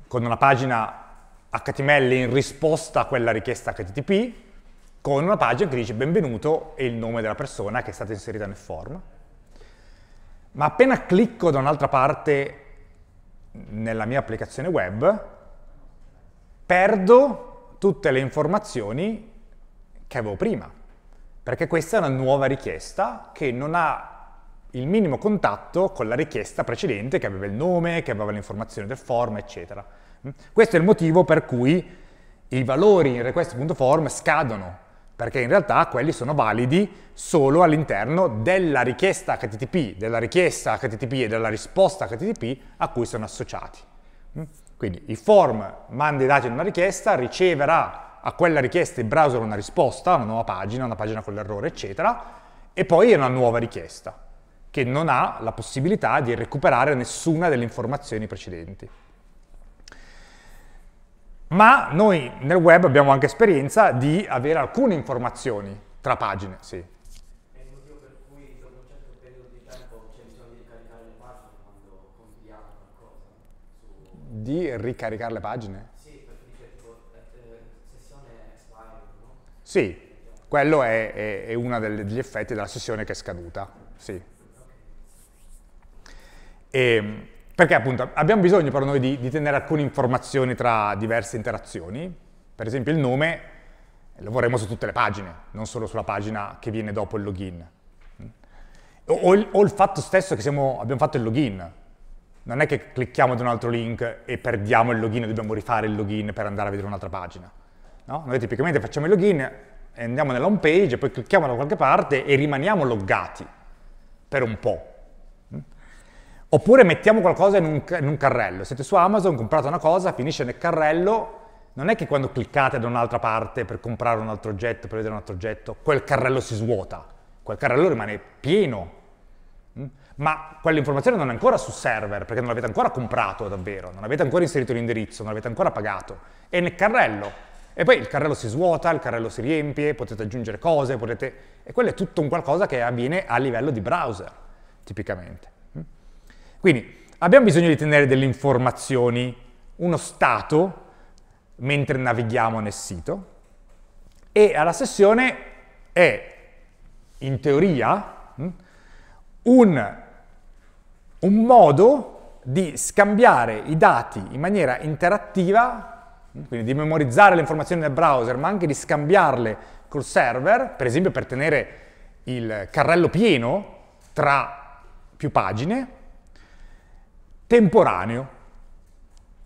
con una pagina HTML in risposta a quella richiesta HTTP, con una pagina che dice benvenuto e il nome della persona che è stata inserita nel form. Ma appena clicco da un'altra parte nella mia applicazione web, perdo tutte le informazioni che avevo prima, perché questa è una nuova richiesta che non ha il minimo contatto con la richiesta precedente che aveva il nome, che aveva le informazioni del form, eccetera. Questo è il motivo per cui i valori in request.form scadono perché in realtà quelli sono validi solo all'interno della richiesta HTTP, della richiesta HTTP e della risposta HTTP a cui sono associati. Mm? Quindi il form manda i dati in una richiesta, riceverà a quella richiesta il browser una risposta, una nuova pagina, una pagina con l'errore, eccetera, e poi è una nuova richiesta, che non ha la possibilità di recuperare nessuna delle informazioni precedenti ma noi nel web abbiamo anche esperienza di avere alcune informazioni tra pagine, sì. di ricaricare le pagine? Sì, perché dice tipo eh, sessione expire, no? Sì, quello è, è, è uno degli effetti della sessione che è scaduta, sì. E, ehm, perché appunto abbiamo bisogno però noi di, di tenere alcune informazioni tra diverse interazioni, per esempio il nome lo vorremmo su tutte le pagine, non solo sulla pagina che viene dopo il login. O il, o il fatto stesso che siamo, abbiamo fatto il login. Non è che clicchiamo ad un altro link e perdiamo il login e dobbiamo rifare il login per andare a vedere un'altra pagina. No? Noi tipicamente facciamo il login, andiamo nella home page, poi clicchiamo da qualche parte e rimaniamo loggati per un po'. Oppure mettiamo qualcosa in un, in un, carrello. Siete su Amazon, comprate una cosa, finisce nel carrello. Non è che quando cliccate da un'altra parte per comprare un altro oggetto, per vedere un altro oggetto, quel carrello si svuota. Quel carrello rimane pieno. Mm? Ma quell'informazione non è ancora sul server, perché non l'avete ancora comprato davvero, non avete ancora inserito l'indirizzo, non l'avete ancora pagato. È nel carrello. E poi il carrello si svuota, il carrello si riempie, potete aggiungere cose, potete... E quello è tutto un qualcosa che avviene a livello di browser, tipicamente. Quindi abbiamo bisogno di tenere delle informazioni, uno stato, mentre navighiamo nel sito, e alla sessione è, in teoria, hm, un, un modo di scambiare i dati in maniera interattiva hm, quindi di memorizzare le informazioni nel browser, ma anche di scambiarle col server, per esempio per tenere il carrello pieno tra più pagine, temporaneo,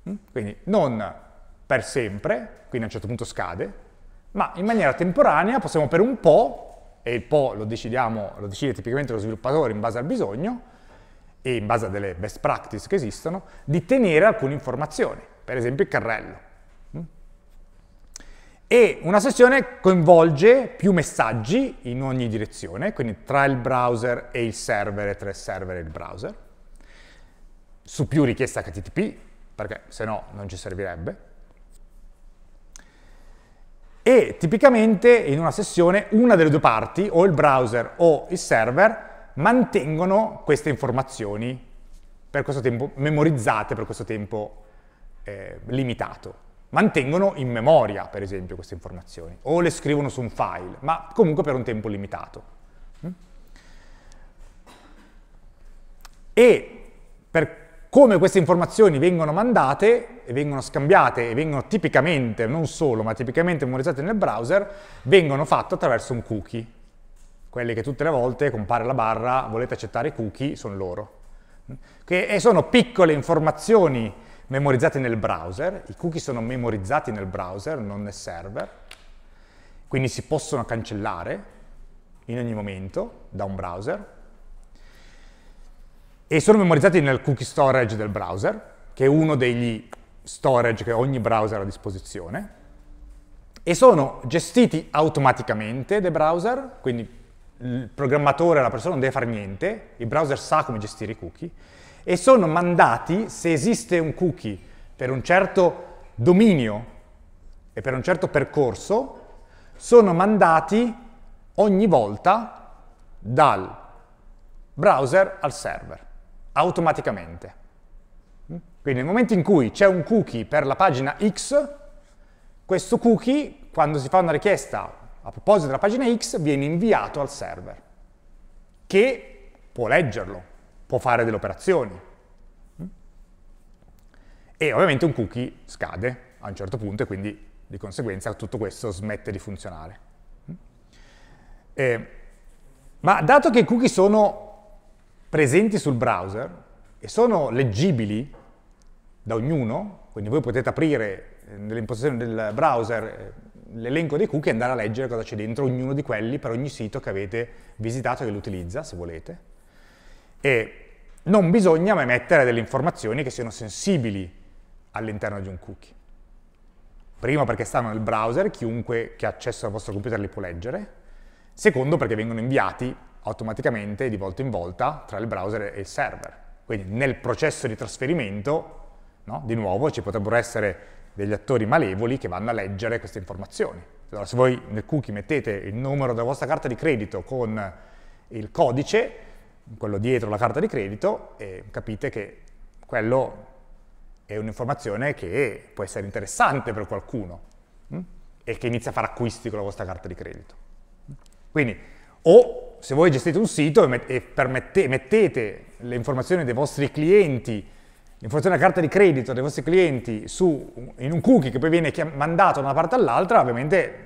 mm? quindi non per sempre, quindi a un certo punto scade, ma in maniera temporanea possiamo per un po', e il po' lo, lo decide tipicamente lo sviluppatore in base al bisogno, e in base a delle best practice che esistono, di tenere alcune informazioni, per esempio il carrello. Mm? E una sessione coinvolge più messaggi in ogni direzione, quindi tra il browser e il server, e tra il server e il browser su più richieste HTTP, perché se no non ci servirebbe. E tipicamente in una sessione una delle due parti, o il browser o il server, mantengono queste informazioni per questo tempo, memorizzate per questo tempo eh, limitato. Mantengono in memoria, per esempio, queste informazioni, o le scrivono su un file, ma comunque per un tempo limitato. Mm? E per come queste informazioni vengono mandate e vengono scambiate e vengono tipicamente, non solo, ma tipicamente memorizzate nel browser, vengono fatte attraverso un cookie. Quelli che tutte le volte compare la barra, volete accettare i cookie, sono loro. e sono piccole informazioni memorizzate nel browser, i cookie sono memorizzati nel browser, non nel server, quindi si possono cancellare in ogni momento da un browser, e sono memorizzati nel cookie storage del browser, che è uno degli storage che ogni browser ha a disposizione, e sono gestiti automaticamente dai browser, quindi il programmatore, la persona non deve fare niente, il browser sa come gestire i cookie, e sono mandati, se esiste un cookie per un certo dominio e per un certo percorso, sono mandati ogni volta dal browser al server automaticamente. Mm? Quindi nel momento in cui c'è un cookie per la pagina X, questo cookie, quando si fa una richiesta a proposito della pagina X, viene inviato al server, che può leggerlo, può fare delle operazioni. Mm? E ovviamente un cookie scade a un certo punto e quindi di conseguenza tutto questo smette di funzionare. Mm? Eh, ma dato che i cookie sono presenti sul browser e sono leggibili da ognuno, quindi voi potete aprire eh, nell'impostazione del browser eh, l'elenco dei cookie e andare a leggere cosa c'è dentro ognuno di quelli per ogni sito che avete visitato e che lo utilizza, se volete. E non bisogna mai mettere delle informazioni che siano sensibili all'interno di un cookie. Primo perché stanno nel browser, chiunque che ha accesso al vostro computer li può leggere. Secondo perché vengono inviati automaticamente di volta in volta tra il browser e il server. Quindi nel processo di trasferimento, no, di nuovo, ci potrebbero essere degli attori malevoli che vanno a leggere queste informazioni. Allora, se voi nel cookie mettete il numero della vostra carta di credito con il codice, quello dietro la carta di credito, capite che quello è un'informazione che può essere interessante per qualcuno mh? Mm, e che inizia a fare acquisti con la vostra carta di credito. Quindi, o se voi gestite un sito e, met e mettete le informazioni dei vostri clienti, l'informazione della carta di credito dei vostri clienti su, in un cookie che poi viene mandato da una parte all'altra, ovviamente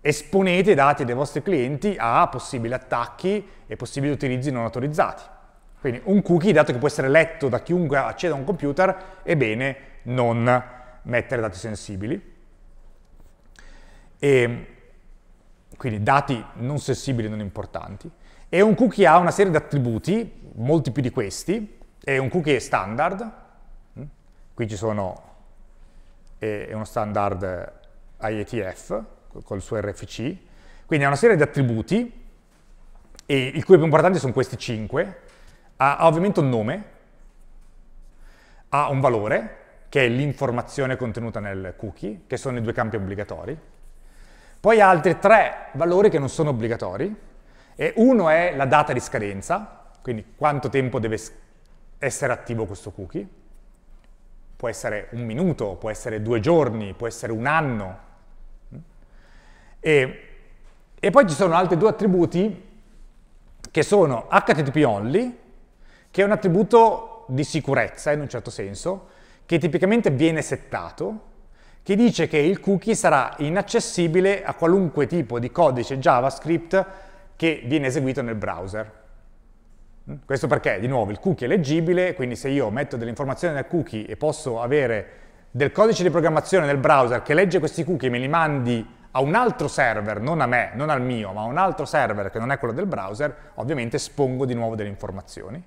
esponete i dati dei vostri clienti a possibili attacchi e possibili utilizzi non autorizzati. Quindi un cookie, dato che può essere letto da chiunque acceda a un computer, è bene non mettere dati sensibili. E quindi dati non sensibili, non importanti, e un cookie ha una serie di attributi, molti più di questi, e un cookie è standard, mm, qui ci sono, è uno standard IETF col suo RFC, quindi ha una serie di attributi, e i cui più importanti sono questi 5, ha, ha ovviamente un nome, ha un valore, che è l'informazione contenuta nel cookie, che sono i due campi obbligatori, poi altri tre valori che non sono obbligatori, e uno è la data di scadenza, quindi quanto tempo deve essere attivo questo cookie. Può essere un minuto, può essere due giorni, può essere un anno. E, e poi ci sono altri due attributi che sono HTTP only, che è un attributo di sicurezza in un certo senso, che tipicamente viene settato, che dice che il cookie sarà inaccessibile a qualunque tipo di codice JavaScript che viene eseguito nel browser. Mm? Questo perché, di nuovo, il cookie è leggibile, quindi se io metto delle informazioni nel cookie e posso avere del codice di programmazione nel browser che legge questi cookie e me li mandi a un altro server, non a me, non al mio, ma a un altro server che non è quello del browser, ovviamente espongo di nuovo delle informazioni.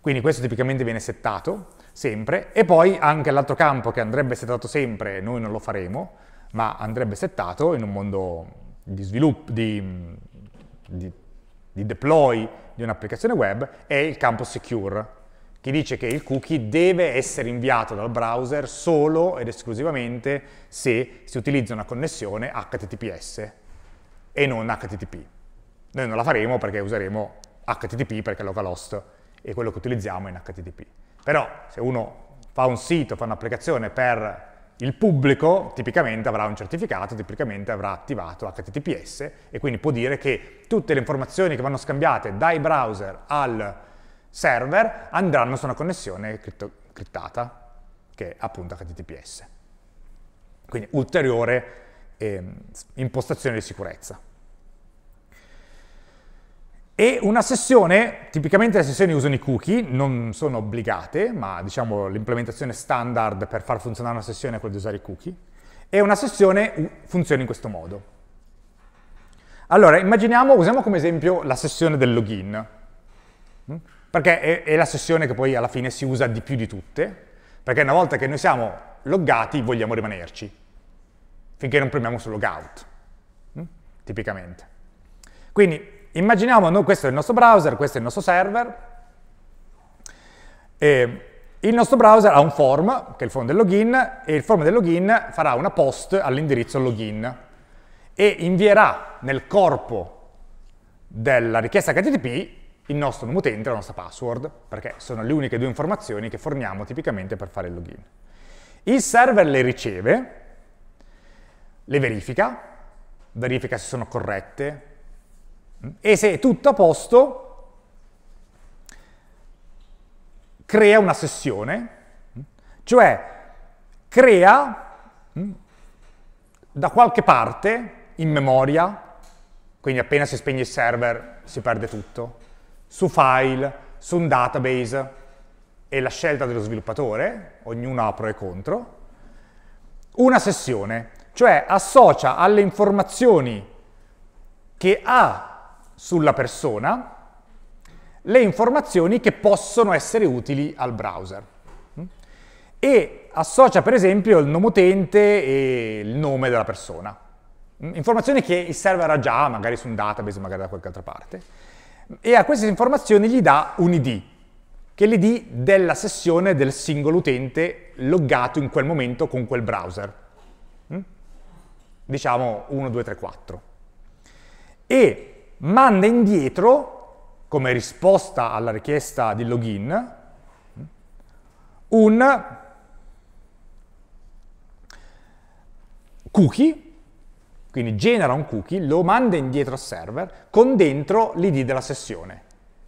Quindi questo tipicamente viene settato sempre, e poi anche l'altro campo che andrebbe settato sempre, noi non lo faremo, ma andrebbe settato in un mondo di sviluppo, di, di, di deploy di un'applicazione web, è il campo secure, che dice che il cookie deve essere inviato dal browser solo ed esclusivamente se si utilizza una connessione HTTPS e non HTTP. Noi non la faremo perché useremo HTTP perché è localhost e quello che utilizziamo è in HTTP. Però se uno fa un sito, fa un'applicazione per il pubblico tipicamente avrà un certificato, tipicamente avrà attivato HTTPS e quindi può dire che tutte le informazioni che vanno scambiate dai browser al server andranno su una connessione criptata che è appunto HTTPS. Quindi ulteriore eh, impostazione di sicurezza. E una sessione, tipicamente le sessioni usano i cookie, non sono obbligate, ma diciamo l'implementazione standard per far funzionare una sessione è quella di usare i cookie. E una sessione funziona in questo modo. Allora, immaginiamo, usiamo come esempio la sessione del login, mm? perché è, è la sessione che poi alla fine si usa di più di tutte, perché una volta che noi siamo loggati vogliamo rimanerci, finché non premiamo sul logout, mm? tipicamente. Quindi Immaginiamo, noi, questo è il nostro browser, questo è il nostro server, e il nostro browser ha un form, che è il form del login, e il form del login farà una post all'indirizzo login e invierà nel corpo della richiesta HTTP il nostro nome utente e la nostra password, perché sono le uniche due informazioni che forniamo tipicamente per fare il login. Il server le riceve, le verifica, verifica se sono corrette, e se è tutto a posto, crea una sessione, cioè crea mm, da qualche parte in memoria, quindi appena si spegne il server si perde tutto, su file, su un database, è la scelta dello sviluppatore, ognuno ha pro e contro, una sessione, cioè associa alle informazioni che ha sulla persona le informazioni che possono essere utili al browser. E associa per esempio il nome utente e il nome della persona. Informazioni che il server ha già, magari su un database, magari da qualche altra parte. E a queste informazioni gli dà un ID, che è l'ID della sessione del singolo utente loggato in quel momento con quel browser. Diciamo 1, 2, 3, 4. E manda indietro, come risposta alla richiesta di login, un cookie, quindi genera un cookie, lo manda indietro al server con dentro l'id della sessione,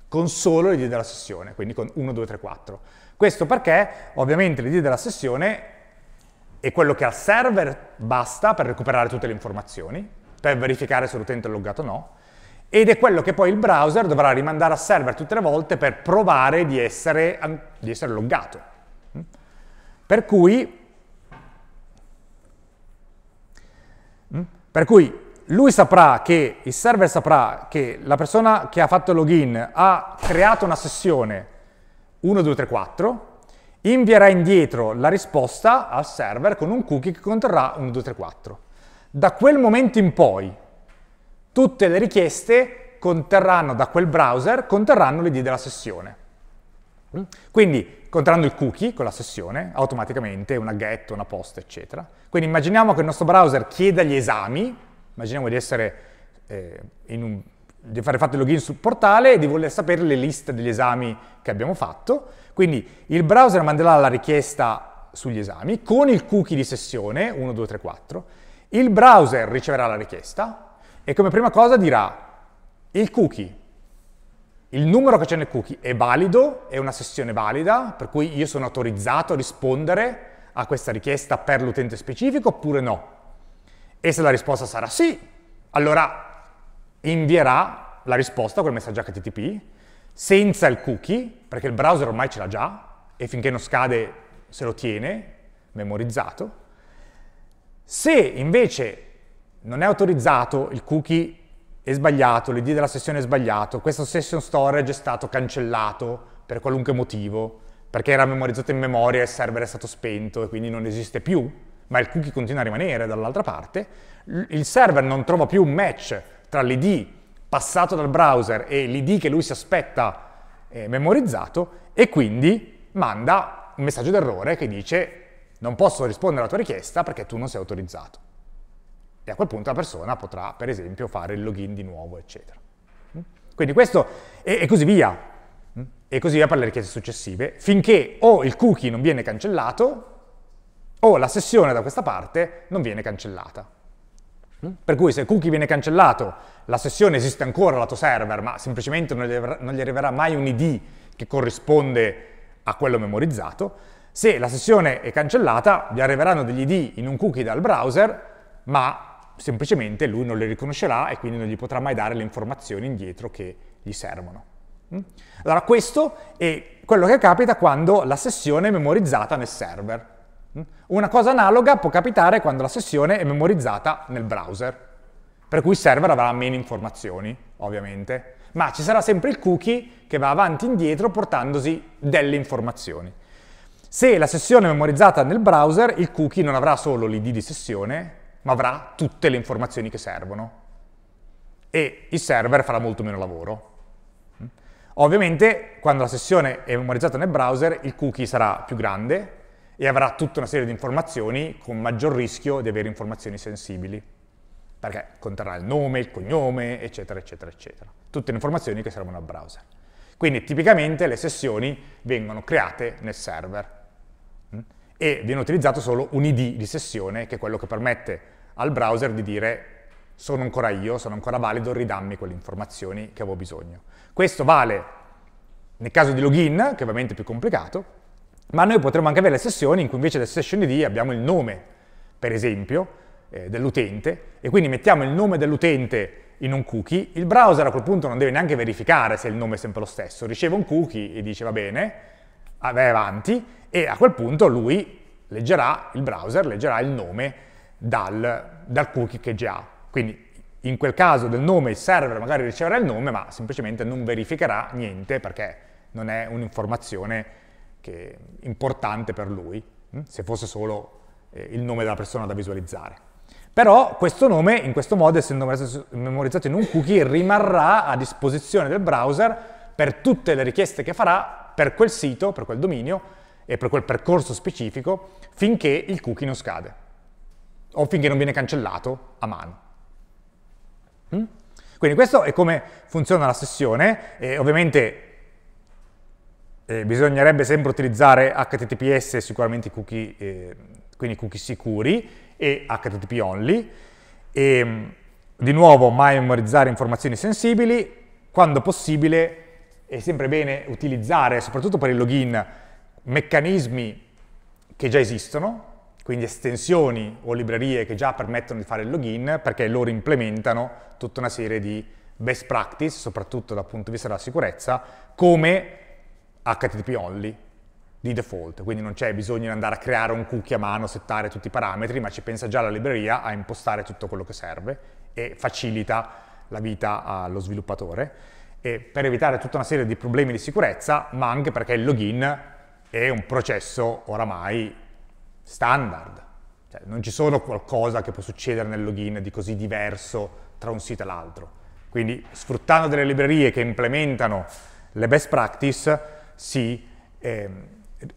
con solo l'id della sessione, quindi con 1, 2, 3, 4. Questo perché ovviamente l'id della sessione è quello che al server basta per recuperare tutte le informazioni, per verificare se l'utente è loggato o no, ed è quello che poi il browser dovrà rimandare a server tutte le volte per provare di essere, di essere loggato. Mm? Per cui, mm? per cui, lui saprà che, il server saprà che la persona che ha fatto login ha creato una sessione 1234, 2, invierà indietro la risposta al server con un cookie che conterrà 1234. Da quel momento in poi, Tutte le richieste conterranno da quel browser, conterranno l'id della sessione. Mm. Quindi, conterranno il cookie con la sessione, automaticamente, una get, una post, eccetera. Quindi immaginiamo che il nostro browser chieda gli esami, immaginiamo di essere eh, in un di aver fatto il login sul portale e di voler sapere le liste degli esami che abbiamo fatto. Quindi il browser manderà la richiesta sugli esami con il cookie di sessione 1, Il browser riceverà la richiesta, e come prima cosa dirà il cookie, il numero che c'è nel cookie è valido, è una sessione valida, per cui io sono autorizzato a rispondere a questa richiesta per l'utente specifico oppure no. E se la risposta sarà sì, allora invierà la risposta col messaggio HTTP senza il cookie, perché il browser ormai ce l'ha già e finché non scade se lo tiene memorizzato. Se invece non è autorizzato, il cookie è sbagliato, l'id della sessione è sbagliato, questo session storage è stato cancellato per qualunque motivo, perché era memorizzato in memoria e il server è stato spento e quindi non esiste più, ma il cookie continua a rimanere dall'altra parte, il server non trova più un match tra l'id passato dal browser e l'id che lui si aspetta eh, memorizzato e quindi manda un messaggio d'errore che dice non posso rispondere alla tua richiesta perché tu non sei autorizzato. E a quel punto la persona potrà, per esempio, fare il login di nuovo, eccetera. Mm? Quindi questo, e, e così via, mm? e così via per le richieste successive, finché o il cookie non viene cancellato, o la sessione da questa parte non viene cancellata. Mm? Per cui se il cookie viene cancellato, la sessione esiste ancora al lato server, ma semplicemente non gli, arriverà, non gli arriverà mai un ID che corrisponde a quello memorizzato. Se la sessione è cancellata, gli arriveranno degli ID in un cookie dal browser, ma semplicemente lui non le riconoscerà e quindi non gli potrà mai dare le informazioni indietro che gli servono. Mm? Allora questo è quello che capita quando la sessione è memorizzata nel server. Mm? Una cosa analoga può capitare quando la sessione è memorizzata nel browser, per cui il server avrà meno informazioni, ovviamente, ma ci sarà sempre il cookie che va avanti e indietro portandosi delle informazioni. Se la sessione è memorizzata nel browser, il cookie non avrà solo l'id di sessione, ma avrà tutte le informazioni che servono e il server farà molto meno lavoro. Mm? Ovviamente quando la sessione è memorizzata nel browser il cookie sarà più grande e avrà tutta una serie di informazioni con maggior rischio di avere informazioni sensibili, perché conterrà il nome, il cognome, eccetera, eccetera, eccetera. Tutte le informazioni che servono al browser. Quindi tipicamente le sessioni vengono create nel server e viene utilizzato solo un ID di sessione, che è quello che permette al browser di dire sono ancora io, sono ancora valido, ridammi quelle informazioni che avevo bisogno. Questo vale nel caso di login, che ovviamente è più complicato, ma noi potremmo anche avere sessioni in cui invece del session ID abbiamo il nome, per esempio, eh, dell'utente, e quindi mettiamo il nome dell'utente in un cookie, il browser a quel punto non deve neanche verificare se il nome è sempre lo stesso, riceve un cookie e dice va bene, vai avanti e a quel punto lui leggerà, il browser leggerà il nome dal, dal cookie che già ha. Quindi in quel caso del nome il server magari riceverà il nome ma semplicemente non verificherà niente perché non è un'informazione importante per lui, hm? se fosse solo eh, il nome della persona da visualizzare. Però questo nome, in questo modo, essendo memorizzato in un cookie, rimarrà a disposizione del browser per tutte le richieste che farà per quel sito, per quel dominio e per quel percorso specifico finché il cookie non scade o finché non viene cancellato a mano. Mm? Quindi questo è come funziona la sessione, e ovviamente eh, bisognerebbe sempre utilizzare HTTPS, sicuramente i cookie, eh, quindi cookie sicuri, e HTTP only, e mm, di nuovo mai memorizzare informazioni sensibili, quando possibile è sempre bene utilizzare, soprattutto per il login, meccanismi che già esistono, quindi estensioni o librerie che già permettono di fare il login perché loro implementano tutta una serie di best practice, soprattutto dal punto di vista della sicurezza, come HTTP only di default, quindi non c'è bisogno di andare a creare un cookie a mano, settare tutti i parametri, ma ci pensa già la libreria a impostare tutto quello che serve e facilita la vita allo sviluppatore eh, per evitare tutta una serie di problemi di sicurezza, ma anche perché il login è un processo oramai standard. Cioè, non ci sono qualcosa che può succedere nel login di così diverso tra un sito e l'altro. Quindi sfruttando delle librerie che implementano le best practice si eh,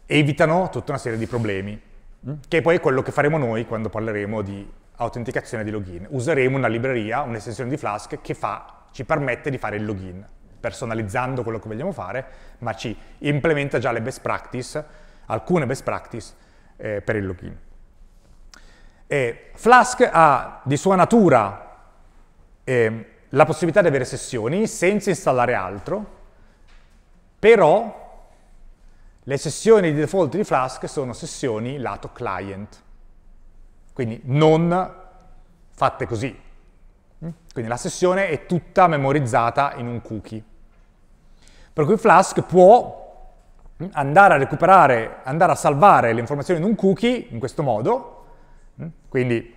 evitano tutta una serie di problemi, mm? che poi è quello che faremo noi quando parleremo di autenticazione di login. Useremo una libreria, un'estensione di Flask che fa ci permette di fare il login, personalizzando quello che vogliamo fare, ma ci implementa già le best practice, alcune best practice eh, per il login. E Flask ha di sua natura eh, la possibilità di avere sessioni senza installare altro, però le sessioni di default di Flask sono sessioni lato client, quindi non fatte così, quindi la sessione è tutta memorizzata in un cookie. Per cui Flask può mm, andare a recuperare, andare a salvare le informazioni in un cookie in questo modo, mm, quindi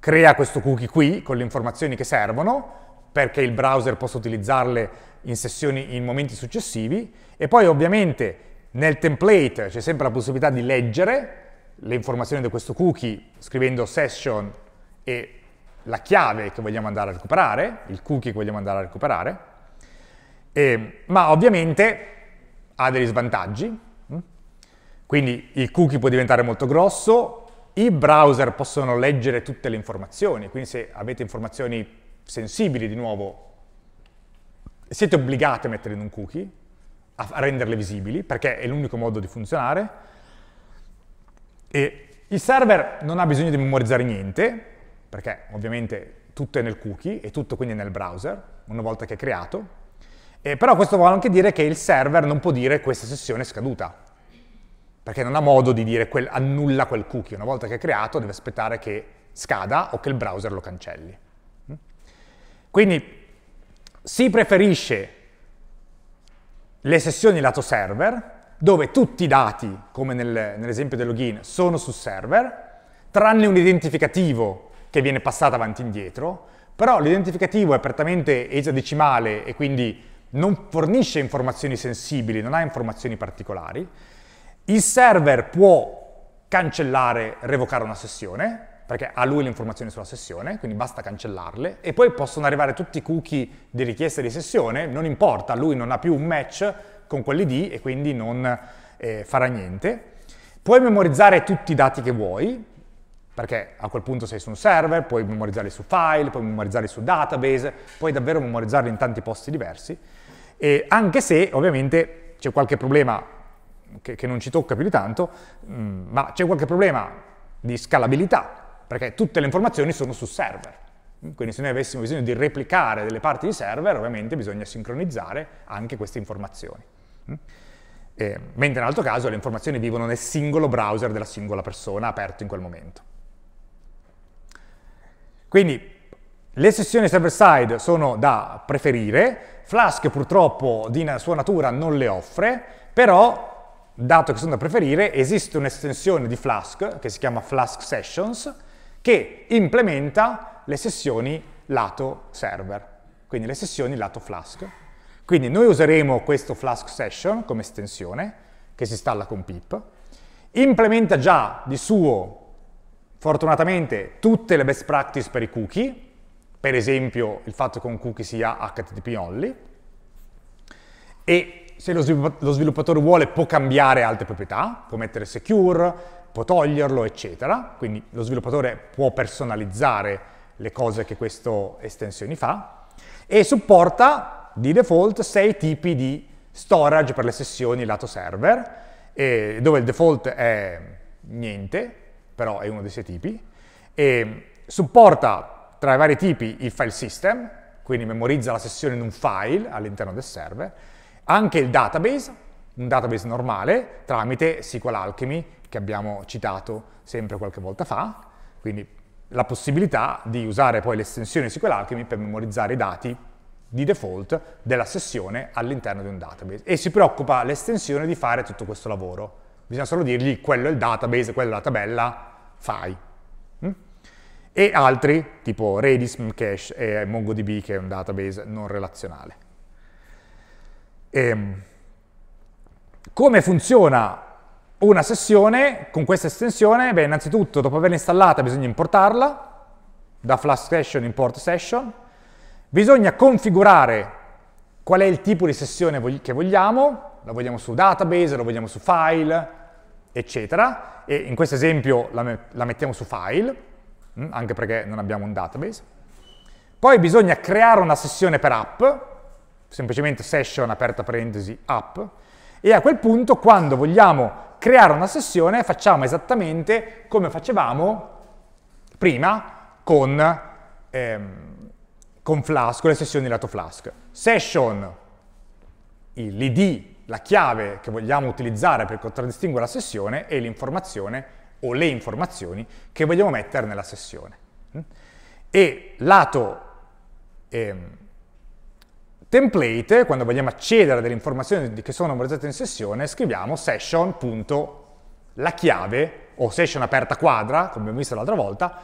crea questo cookie qui con le informazioni che servono perché il browser possa utilizzarle in sessioni in momenti successivi e poi ovviamente nel template c'è sempre la possibilità di leggere le informazioni di questo cookie scrivendo session e la chiave che vogliamo andare a recuperare, il cookie che vogliamo andare a recuperare, eh, ma ovviamente ha degli svantaggi, mm? quindi il cookie può diventare molto grosso, i browser possono leggere tutte le informazioni, quindi se avete informazioni sensibili di nuovo, siete obbligati a mettere in un cookie, a renderle visibili, perché è l'unico modo di funzionare, e il server non ha bisogno di memorizzare niente, perché ovviamente tutto è nel cookie e tutto quindi è nel browser, una volta che è creato, eh, però questo vuole anche dire che il server non può dire questa sessione è scaduta, perché non ha modo di dire quel, annulla quel cookie, una volta che è creato deve aspettare che scada o che il browser lo cancelli. Mm? Quindi si preferisce le sessioni lato server, dove tutti i dati, come nel, nell'esempio del login, sono sul server, tranne un identificativo che viene passata avanti e indietro, però l'identificativo è prettamente esadecimale e quindi non fornisce informazioni sensibili, non ha informazioni particolari. Il server può cancellare, revocare una sessione, perché ha lui le informazioni sulla sessione, quindi basta cancellarle, e poi possono arrivare tutti i cookie di richiesta di sessione, non importa, lui non ha più un match con quell'ID e quindi non eh, farà niente. Puoi memorizzare tutti i dati che vuoi, perché a quel punto sei su un server, puoi memorizzarli su file, puoi memorizzarli su database, puoi davvero memorizzarli in tanti posti diversi, e anche se ovviamente c'è qualche problema che, che, non ci tocca più di tanto, mh, mm, ma c'è qualche problema di scalabilità, perché tutte le informazioni sono su server. Quindi se noi avessimo bisogno di replicare delle parti di server, ovviamente bisogna sincronizzare anche queste informazioni. Mm? E, mentre in altro caso le informazioni vivono nel singolo browser della singola persona aperto in quel momento. Quindi le sessioni server-side sono da preferire, Flask purtroppo di sua natura non le offre, però dato che sono da preferire, esiste un'estensione di Flask che si chiama Flask Sessions che implementa le sessioni lato server, quindi le sessioni lato Flask. Quindi noi useremo questo Flask Session come estensione che si installa con pip, implementa già di suo Fortunatamente tutte le best practice per i cookie, per esempio il fatto che un cookie sia HTTP only, e se lo, sviluppatore vuole può cambiare altre proprietà, può mettere secure, può toglierlo, eccetera. Quindi lo sviluppatore può personalizzare le cose che queste estensioni fa e supporta di default sei tipi di storage per le sessioni lato server, dove il default è niente, però è uno dei sei tipi, e supporta tra i vari tipi il file system, quindi memorizza la sessione in un file all'interno del server, anche il database, un database normale, tramite SQL Alchemy, che abbiamo citato sempre qualche volta fa, quindi la possibilità di usare poi l'estensione SQL Alchemy per memorizzare i dati di default della sessione all'interno di un database. E si preoccupa l'estensione di fare tutto questo lavoro. Bisogna solo dirgli quello è il database, quella è la tabella, fai. Mm? E altri, tipo Redis, Memcache e MongoDB, che è un database non relazionale. E ehm, come funziona una sessione con questa estensione? Beh, innanzitutto, dopo averla installata, bisogna importarla, da Flask Session import Session, bisogna configurare qual è il tipo di sessione che vogliamo, la vogliamo su database, la vogliamo su file, eccetera, e in questo esempio la, la mettiamo su file, mm, anche perché non abbiamo un database. Poi bisogna creare una sessione per app, semplicemente session aperta parentesi app, e a quel punto quando vogliamo creare una sessione facciamo esattamente come facevamo prima con, ehm, con Flask, con le sessioni lato Flask. Session, l'id la chiave che vogliamo utilizzare per contraddistinguere la sessione è l'informazione o le informazioni che vogliamo mettere nella sessione. E lato ehm, template, quando vogliamo accedere a delle informazioni che sono memorizzate in sessione, scriviamo session.la chiave o session aperta quadra, come abbiamo visto l'altra volta,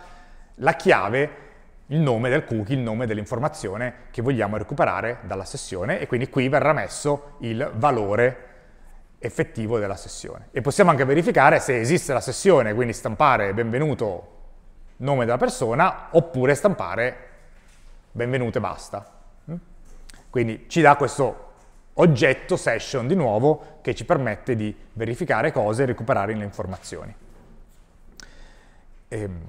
la chiave il nome del cookie, il nome dell'informazione che vogliamo recuperare dalla sessione e quindi qui verrà messo il valore effettivo della sessione. E possiamo anche verificare se esiste la sessione, quindi stampare benvenuto nome della persona oppure stampare benvenuto e basta. Mm? Quindi ci dà questo oggetto session di nuovo che ci permette di verificare cose e recuperare le informazioni. Ehm.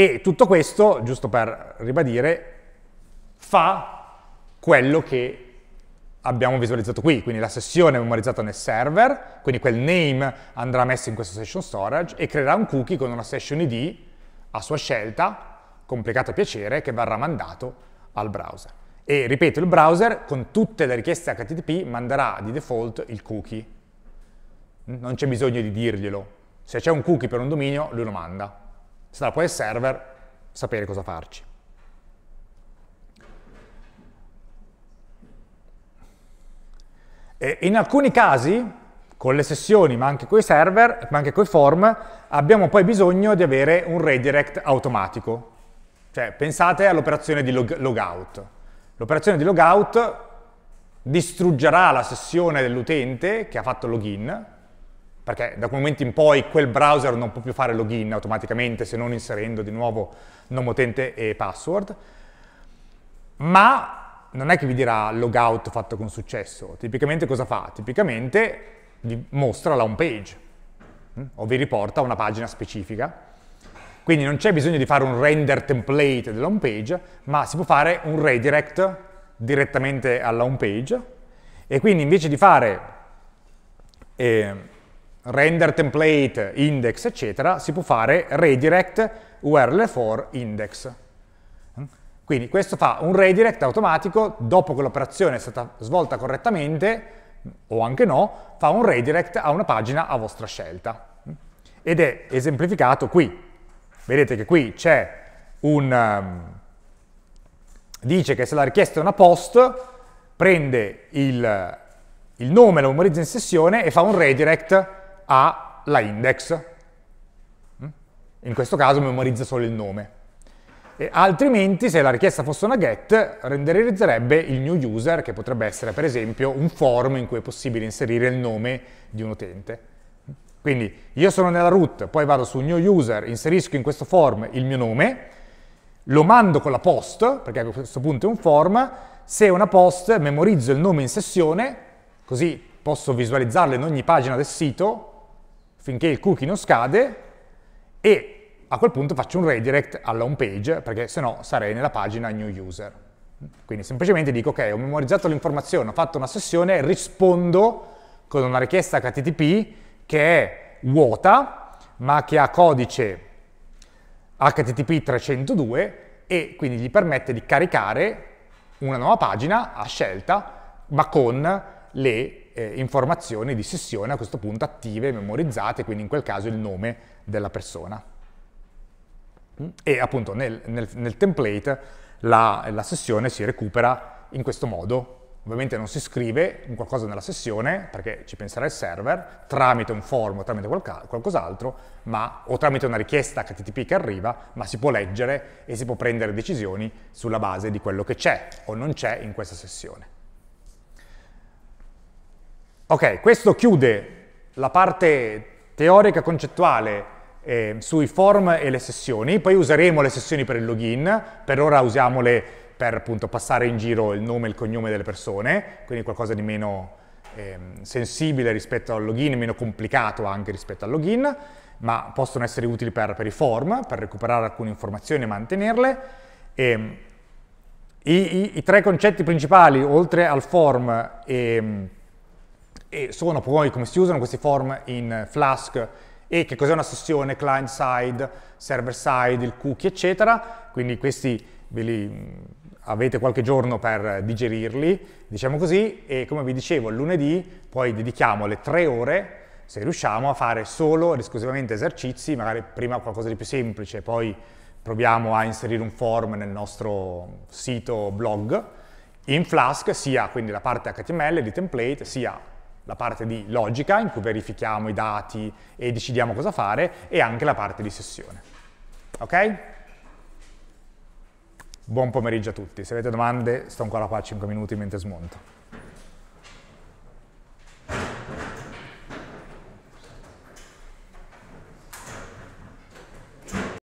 E tutto questo, giusto per ribadire, fa quello che abbiamo visualizzato qui, quindi la sessione è memorizzata nel server, quindi quel name andrà messo in questo session storage e creerà un cookie con una session ID a sua scelta, complicato piacere, che verrà mandato al browser. E ripeto, il browser con tutte le richieste HTTP manderà di default il cookie. Non c'è bisogno di dirglielo. Se c'è un cookie per un dominio, lui lo manda sarà poi il server sapere cosa farci. E in alcuni casi, con le sessioni, ma anche con i server, ma anche con i form, abbiamo poi bisogno di avere un redirect automatico. Cioè, pensate all'operazione di log logout. L'operazione di logout distruggerà la sessione dell'utente che ha fatto login perché da quel momento in poi quel browser non può più fare login automaticamente se non inserendo di nuovo nome utente e password, ma non è che vi dirà logout fatto con successo, tipicamente cosa fa? Tipicamente vi mostra la home page mm, o vi riporta a una pagina specifica, quindi non c'è bisogno di fare un render template della home page, ma si può fare un redirect direttamente alla home page e quindi invece di fare... Eh, render template, index, eccetera, si può fare redirect url for index. Quindi questo fa un redirect automatico, dopo che l'operazione è stata svolta correttamente, o anche no, fa un redirect a una pagina a vostra scelta. Ed è esemplificato qui. Vedete che qui c'è un... Um, dice che se la richiesta è una post, prende il, il nome, lo memorizza in sessione e fa un redirect ha la index, mm? in questo caso memorizza solo il nome. E altrimenti, se la richiesta fosse una get, renderizzerebbe il new user, che potrebbe essere per esempio un form in cui è possibile inserire il nome di un utente. Quindi io sono nella root, poi vado su new user, inserisco in questo form il mio nome, lo mando con la post, perché a questo punto è un form, se è una post memorizzo il nome in sessione, così posso visualizzarlo in ogni pagina del sito, finché il cookie non scade e a quel punto faccio un redirect alla home page perché sennò sarei nella pagina new user. Quindi semplicemente dico ok, ho memorizzato l'informazione, ho fatto una sessione, rispondo con una richiesta HTTP che è vuota ma che ha codice HTTP 302 e quindi gli permette di caricare una nuova pagina a scelta ma con le eh, informazioni di sessione a questo punto attive, memorizzate, quindi in quel caso il nome della persona. E appunto nel, nel, nel template la, la sessione si recupera in questo modo, ovviamente non si scrive qualcosa nella sessione, perché ci penserà il server, tramite un form o tramite qualcos'altro, ma, o tramite una richiesta HTTP che arriva, ma si può leggere e si può prendere decisioni sulla base di quello che c'è o non c'è in questa sessione. Ok, questo chiude la parte teorica concettuale eh, sui form e le sessioni, poi useremo le sessioni per il login, per ora usiamole per appunto passare in giro il nome e il cognome delle persone, quindi qualcosa di meno eh, sensibile rispetto al login, meno complicato anche rispetto al login, ma possono essere utili per, per i form, per recuperare alcune informazioni e mantenerle. E, ehm, i, i, i, tre concetti principali, oltre al form e ehm, e sono poi come si usano questi form in Flask e che cos'è una sessione client side, server side, il cookie eccetera, quindi questi ve li avete qualche giorno per digerirli, diciamo così, e come vi dicevo lunedì poi dedichiamo le tre ore se riusciamo a fare solo ed esclusivamente esercizi, magari prima qualcosa di più semplice, poi proviamo a inserire un form nel nostro sito blog in Flask, sia quindi la parte HTML di template, sia la parte di logica in cui verifichiamo i dati e decidiamo cosa fare e anche la parte di sessione. Ok? Buon pomeriggio a tutti, se avete domande sto ancora qua 5 minuti mentre smonto.